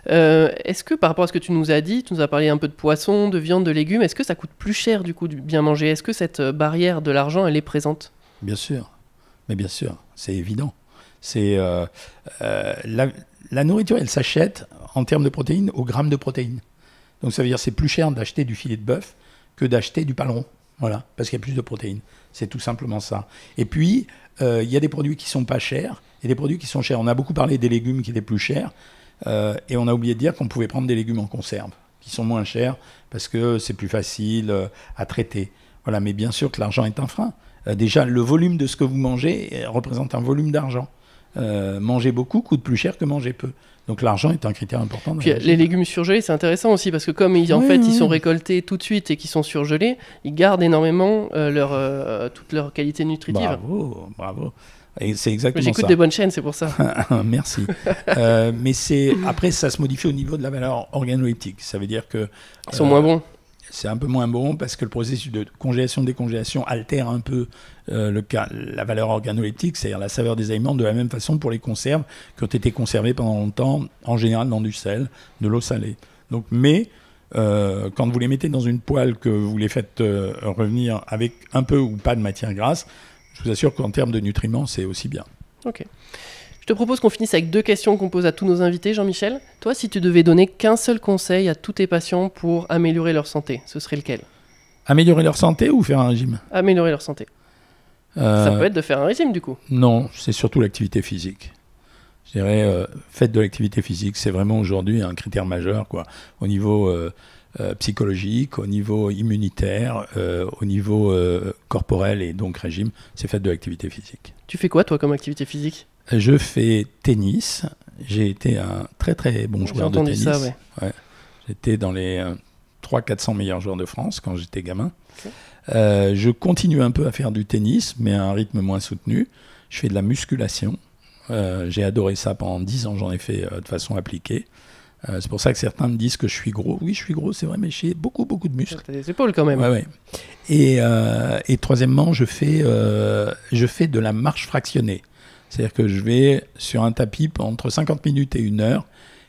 Euh, est-ce que par rapport à ce que tu nous as dit, tu nous as parlé un peu de poisson, de viande, de légumes, est-ce que ça coûte plus cher du coup de bien manger Est-ce que cette barrière de l'argent, elle est présente Bien sûr. Mais bien sûr, c'est évident. C'est euh, euh, la, nourriture, elle s'achète en termes de protéines au gramme de protéines. Donc ça veut dire c'est plus cher d'acheter du filet de bœuf que d'acheter du paleron. Voilà, parce qu'il y a plus de protéines. C'est tout simplement ça. Et puis, euh, il y a des produits qui sont pas chers et des produits qui sont chers. On a beaucoup parlé des légumes qui étaient plus chers et on a oublié de dire qu'on pouvait prendre des légumes en conserve qui sont moins chers parce que c'est plus facile à traiter. Voilà, mais bien sûr que l'argent est un frein. Euh, déjà, le volume de ce que vous mangez euh, représente un volume d'argent. Euh, manger beaucoup coûte plus cher que manger peu. Donc l'argent est un critère important. les légumes surgelés, c'est intéressant aussi parce que comme ils, en fait ils sont récoltés tout de suite et qu'ils sont surgelés, ils gardent énormément leur, toute leur qualité nutritive. Bravo, bravo. c'est exactement J'écoute des bonnes chaînes, c'est pour ça. Merci. mais c'est après ça se modifie au niveau de la valeur organoleptique. Ça veut dire que ils sont moins bons c'est un peu moins bon parce que le processus de congélation-décongélation altère un peu euh, le, la valeur organoleptique, c'est-à-dire la saveur des aliments, de la même façon pour les conserves qui ont été conservées pendant longtemps, en général dans du sel, de l'eau salée. Donc, mais euh, quand vous les mettez dans une poêle que vous les faites euh, revenir avec un peu ou pas de matière grasse, je vous assure qu'en termes de nutriments, c'est aussi bien. Ok. Je te propose qu'on finisse avec deux questions qu'on pose à tous nos invités. Jean-Michel, toi, si tu devais donner qu'un seul conseil à tous tes patients pour améliorer leur santé, ce serait lequel Améliorer leur santé ou faire un régime Améliorer leur santé. Ça euh, peut être de faire un régime, du coup. Non, c'est surtout l'activité physique. Je dirais, euh, faites de l'activité physique, c'est vraiment aujourd'hui un critère majeur, quoi. Au niveau euh, psychologique, au niveau immunitaire, au niveau corporel et donc régime, c'est faites de l'activité physique. Tu fais quoi, toi, comme activité physique je fais tennis. J'ai été un très très bon joueur de tennis. J'étais dans les 300-400 euh, meilleurs joueurs de France quand j'étais gamin. Euh, je continue un peu à faire du tennis, mais à un rythme moins soutenu. Je fais de la musculation. Euh, j'ai adoré ça pendant 10 ans, j'en ai fait de façon appliquée. c'est pour ça que certains me disent que je suis gros. Oui, je suis gros, c'est vrai, mais j'ai beaucoup, beaucoup de muscles. T'as des épaules quand même. Ouais, et, et, troisièmement, je fais, je fais de la marche fractionnée. C'est-à-dire que je vais sur un tapis entre 50 minutes et une heure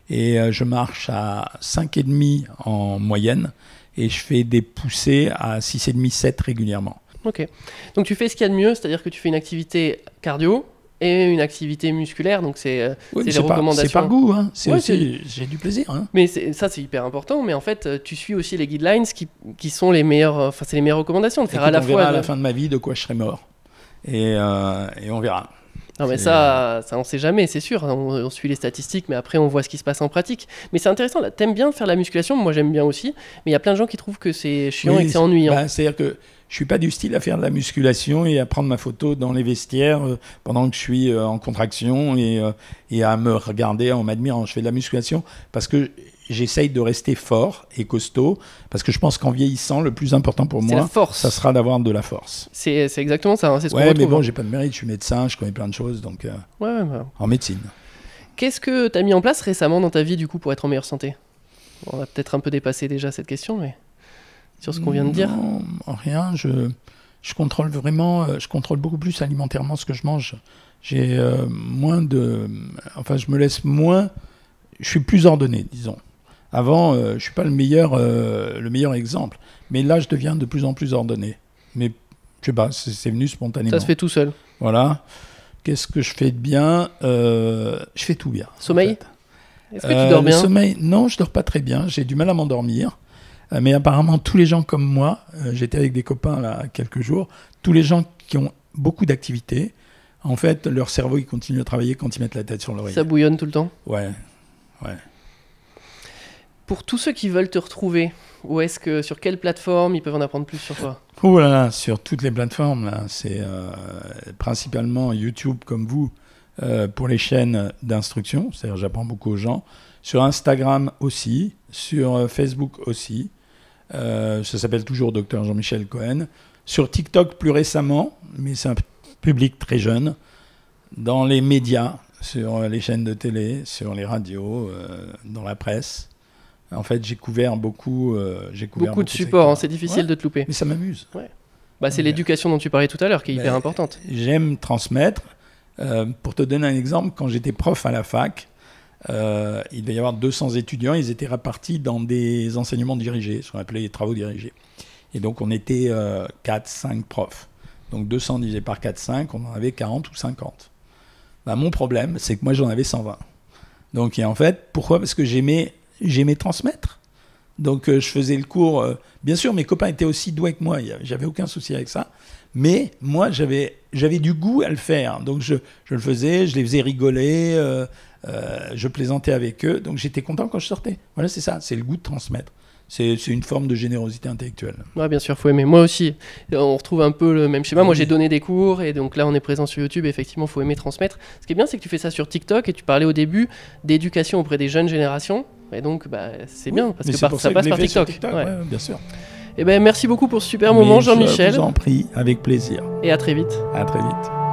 et euh, je marche à 5,5 en moyenne et je fais des poussées à 6,5, 7 régulièrement. Ok. Donc tu fais ce qu'il y a de mieux, c'est-à-dire que tu fais une activité cardio et une activité musculaire, donc c'est euh, oui, les recommandations. C'est par goût, hein. j'ai du plaisir. Hein. Mais ça c'est hyper important, mais en fait euh, tu suis aussi les guidelines qui, qui sont les meilleures, enfin c'est les meilleures recommandations à la on Verra à la fin de ma vie de quoi je serai mort et, et on verra. Non mais ça, ça on sait jamais, c'est sûr. On, suit les statistiques, mais après on voit ce qui se passe en pratique. Mais c'est intéressant. t'aimes bien faire la musculation, moi j'aime bien aussi. Mais il y a plein de gens qui trouvent que c'est chiant et que c'est ennuyant. Bah, c'est-à-dire que je suis pas du style à faire de la musculation et à prendre ma photo dans les vestiaires euh, pendant que je suis euh, en contraction et, euh, et à me regarder en m'admirant. Je fais de la musculation parce que j'essaye de rester fort et costaud parce que je pense qu'en vieillissant, le plus important pour moi, force. ça sera d'avoir de la force. C'est exactement ça. Hein, ce ouais, mais bon, hein. j'ai pas de mérite, je suis médecin, je connais plein de choses, donc euh, ouais, bah. en médecine. Qu'est-ce que tu as mis en place récemment dans ta vie du coup pour être en meilleure santé On va peut-être un peu dépassé déjà cette question, mais sur ce qu'on vient de dire. Non, rien. Je, je contrôle vraiment, euh, je contrôle beaucoup plus alimentairement ce que je mange. J'ai euh, moins de, enfin, je me laisse moins. Je suis plus ordonné, disons. Avant, euh, je ne suis pas le meilleur, euh, le meilleur exemple. Mais là, je deviens de plus en plus ordonné. Mais je sais pas, c'est venu spontanément. Ça se fait tout seul. Voilà. Qu'est-ce que je fais de bien euh, Je fais tout bien. Sommeil Est-ce que tu dors bien sommeil, non, je dors pas très bien. J'ai du mal à m'endormir. mais apparemment, tous les gens comme moi, j'étais avec des copains là quelques jours, tous les gens qui ont beaucoup d'activités, en fait, leur cerveau, il continue à travailler quand ils mettent la tête sur l'oreille. Ça bouillonne tout le temps Ouais, ouais. Pour tous ceux qui veulent te retrouver, où est-ce que sur quelle plateforme ils peuvent en apprendre plus sur toi Oh là là, sur toutes les plateformes c'est euh, principalement YouTube comme vous euh, pour les chaînes d'instruction, c'est-à-dire j'apprends beaucoup aux gens. Sur Instagram aussi, sur euh, Facebook aussi. ça s'appelle toujours Docteur Jean-Michel Cohen. Sur TikTok plus récemment, mais c'est un public très jeune. Dans les médias, sur les chaînes de télé, sur les radios, dans la presse. En fait, j'ai couvert beaucoup. Euh, j'ai beaucoup, de supports, hein, c'est difficile de te louper. Mais ça m'amuse. Ouais. Bah, c'est l'éducation dont tu parlais tout à l'heure qui est hyper importante. J'aime transmettre. Euh, pour te donner un exemple, quand j'étais prof à la fac, euh, il devait y avoir 200 étudiants, ils étaient répartis dans des enseignements dirigés, ce qu'on appelait les travaux dirigés. Et donc on était 4-5 profs. Donc 200 divisé par 4-5, on en avait 40 ou 50. Bah, mon problème, c'est que moi j'en avais 120. Donc, en fait, pourquoi Parce que j'aimais j'aimais transmettre. Donc euh, je faisais le cours. Euh, bien sûr, mes copains étaient aussi doués que moi. J'avais aucun souci avec ça. Mais moi, j'avais j'avais du goût à le faire. Donc je, je le faisais, je les faisais rigoler, euh, je plaisantais avec eux. Donc j'étais content quand je sortais. Voilà, c'est ça. C'est le goût de transmettre. C'est une forme de générosité intellectuelle. Ouais, bien sûr, faut aimer. Moi aussi, on retrouve un peu le même schéma. Moi, j'ai donné des cours et donc là, on est présent sur YouTube. effectivement, faut aimer transmettre. Ce qui est bien, c'est que tu fais ça sur TikTok et tu parlais au début d'éducation auprès des jeunes générations. Et donc, bah, c'est bien, parce que ça, passe par TikTok. ouais. bien sûr. Et eh ben, merci beaucoup pour ce super moment, Jean-Michel. Je vous en prie, avec plaisir. Et à très vite. À très vite.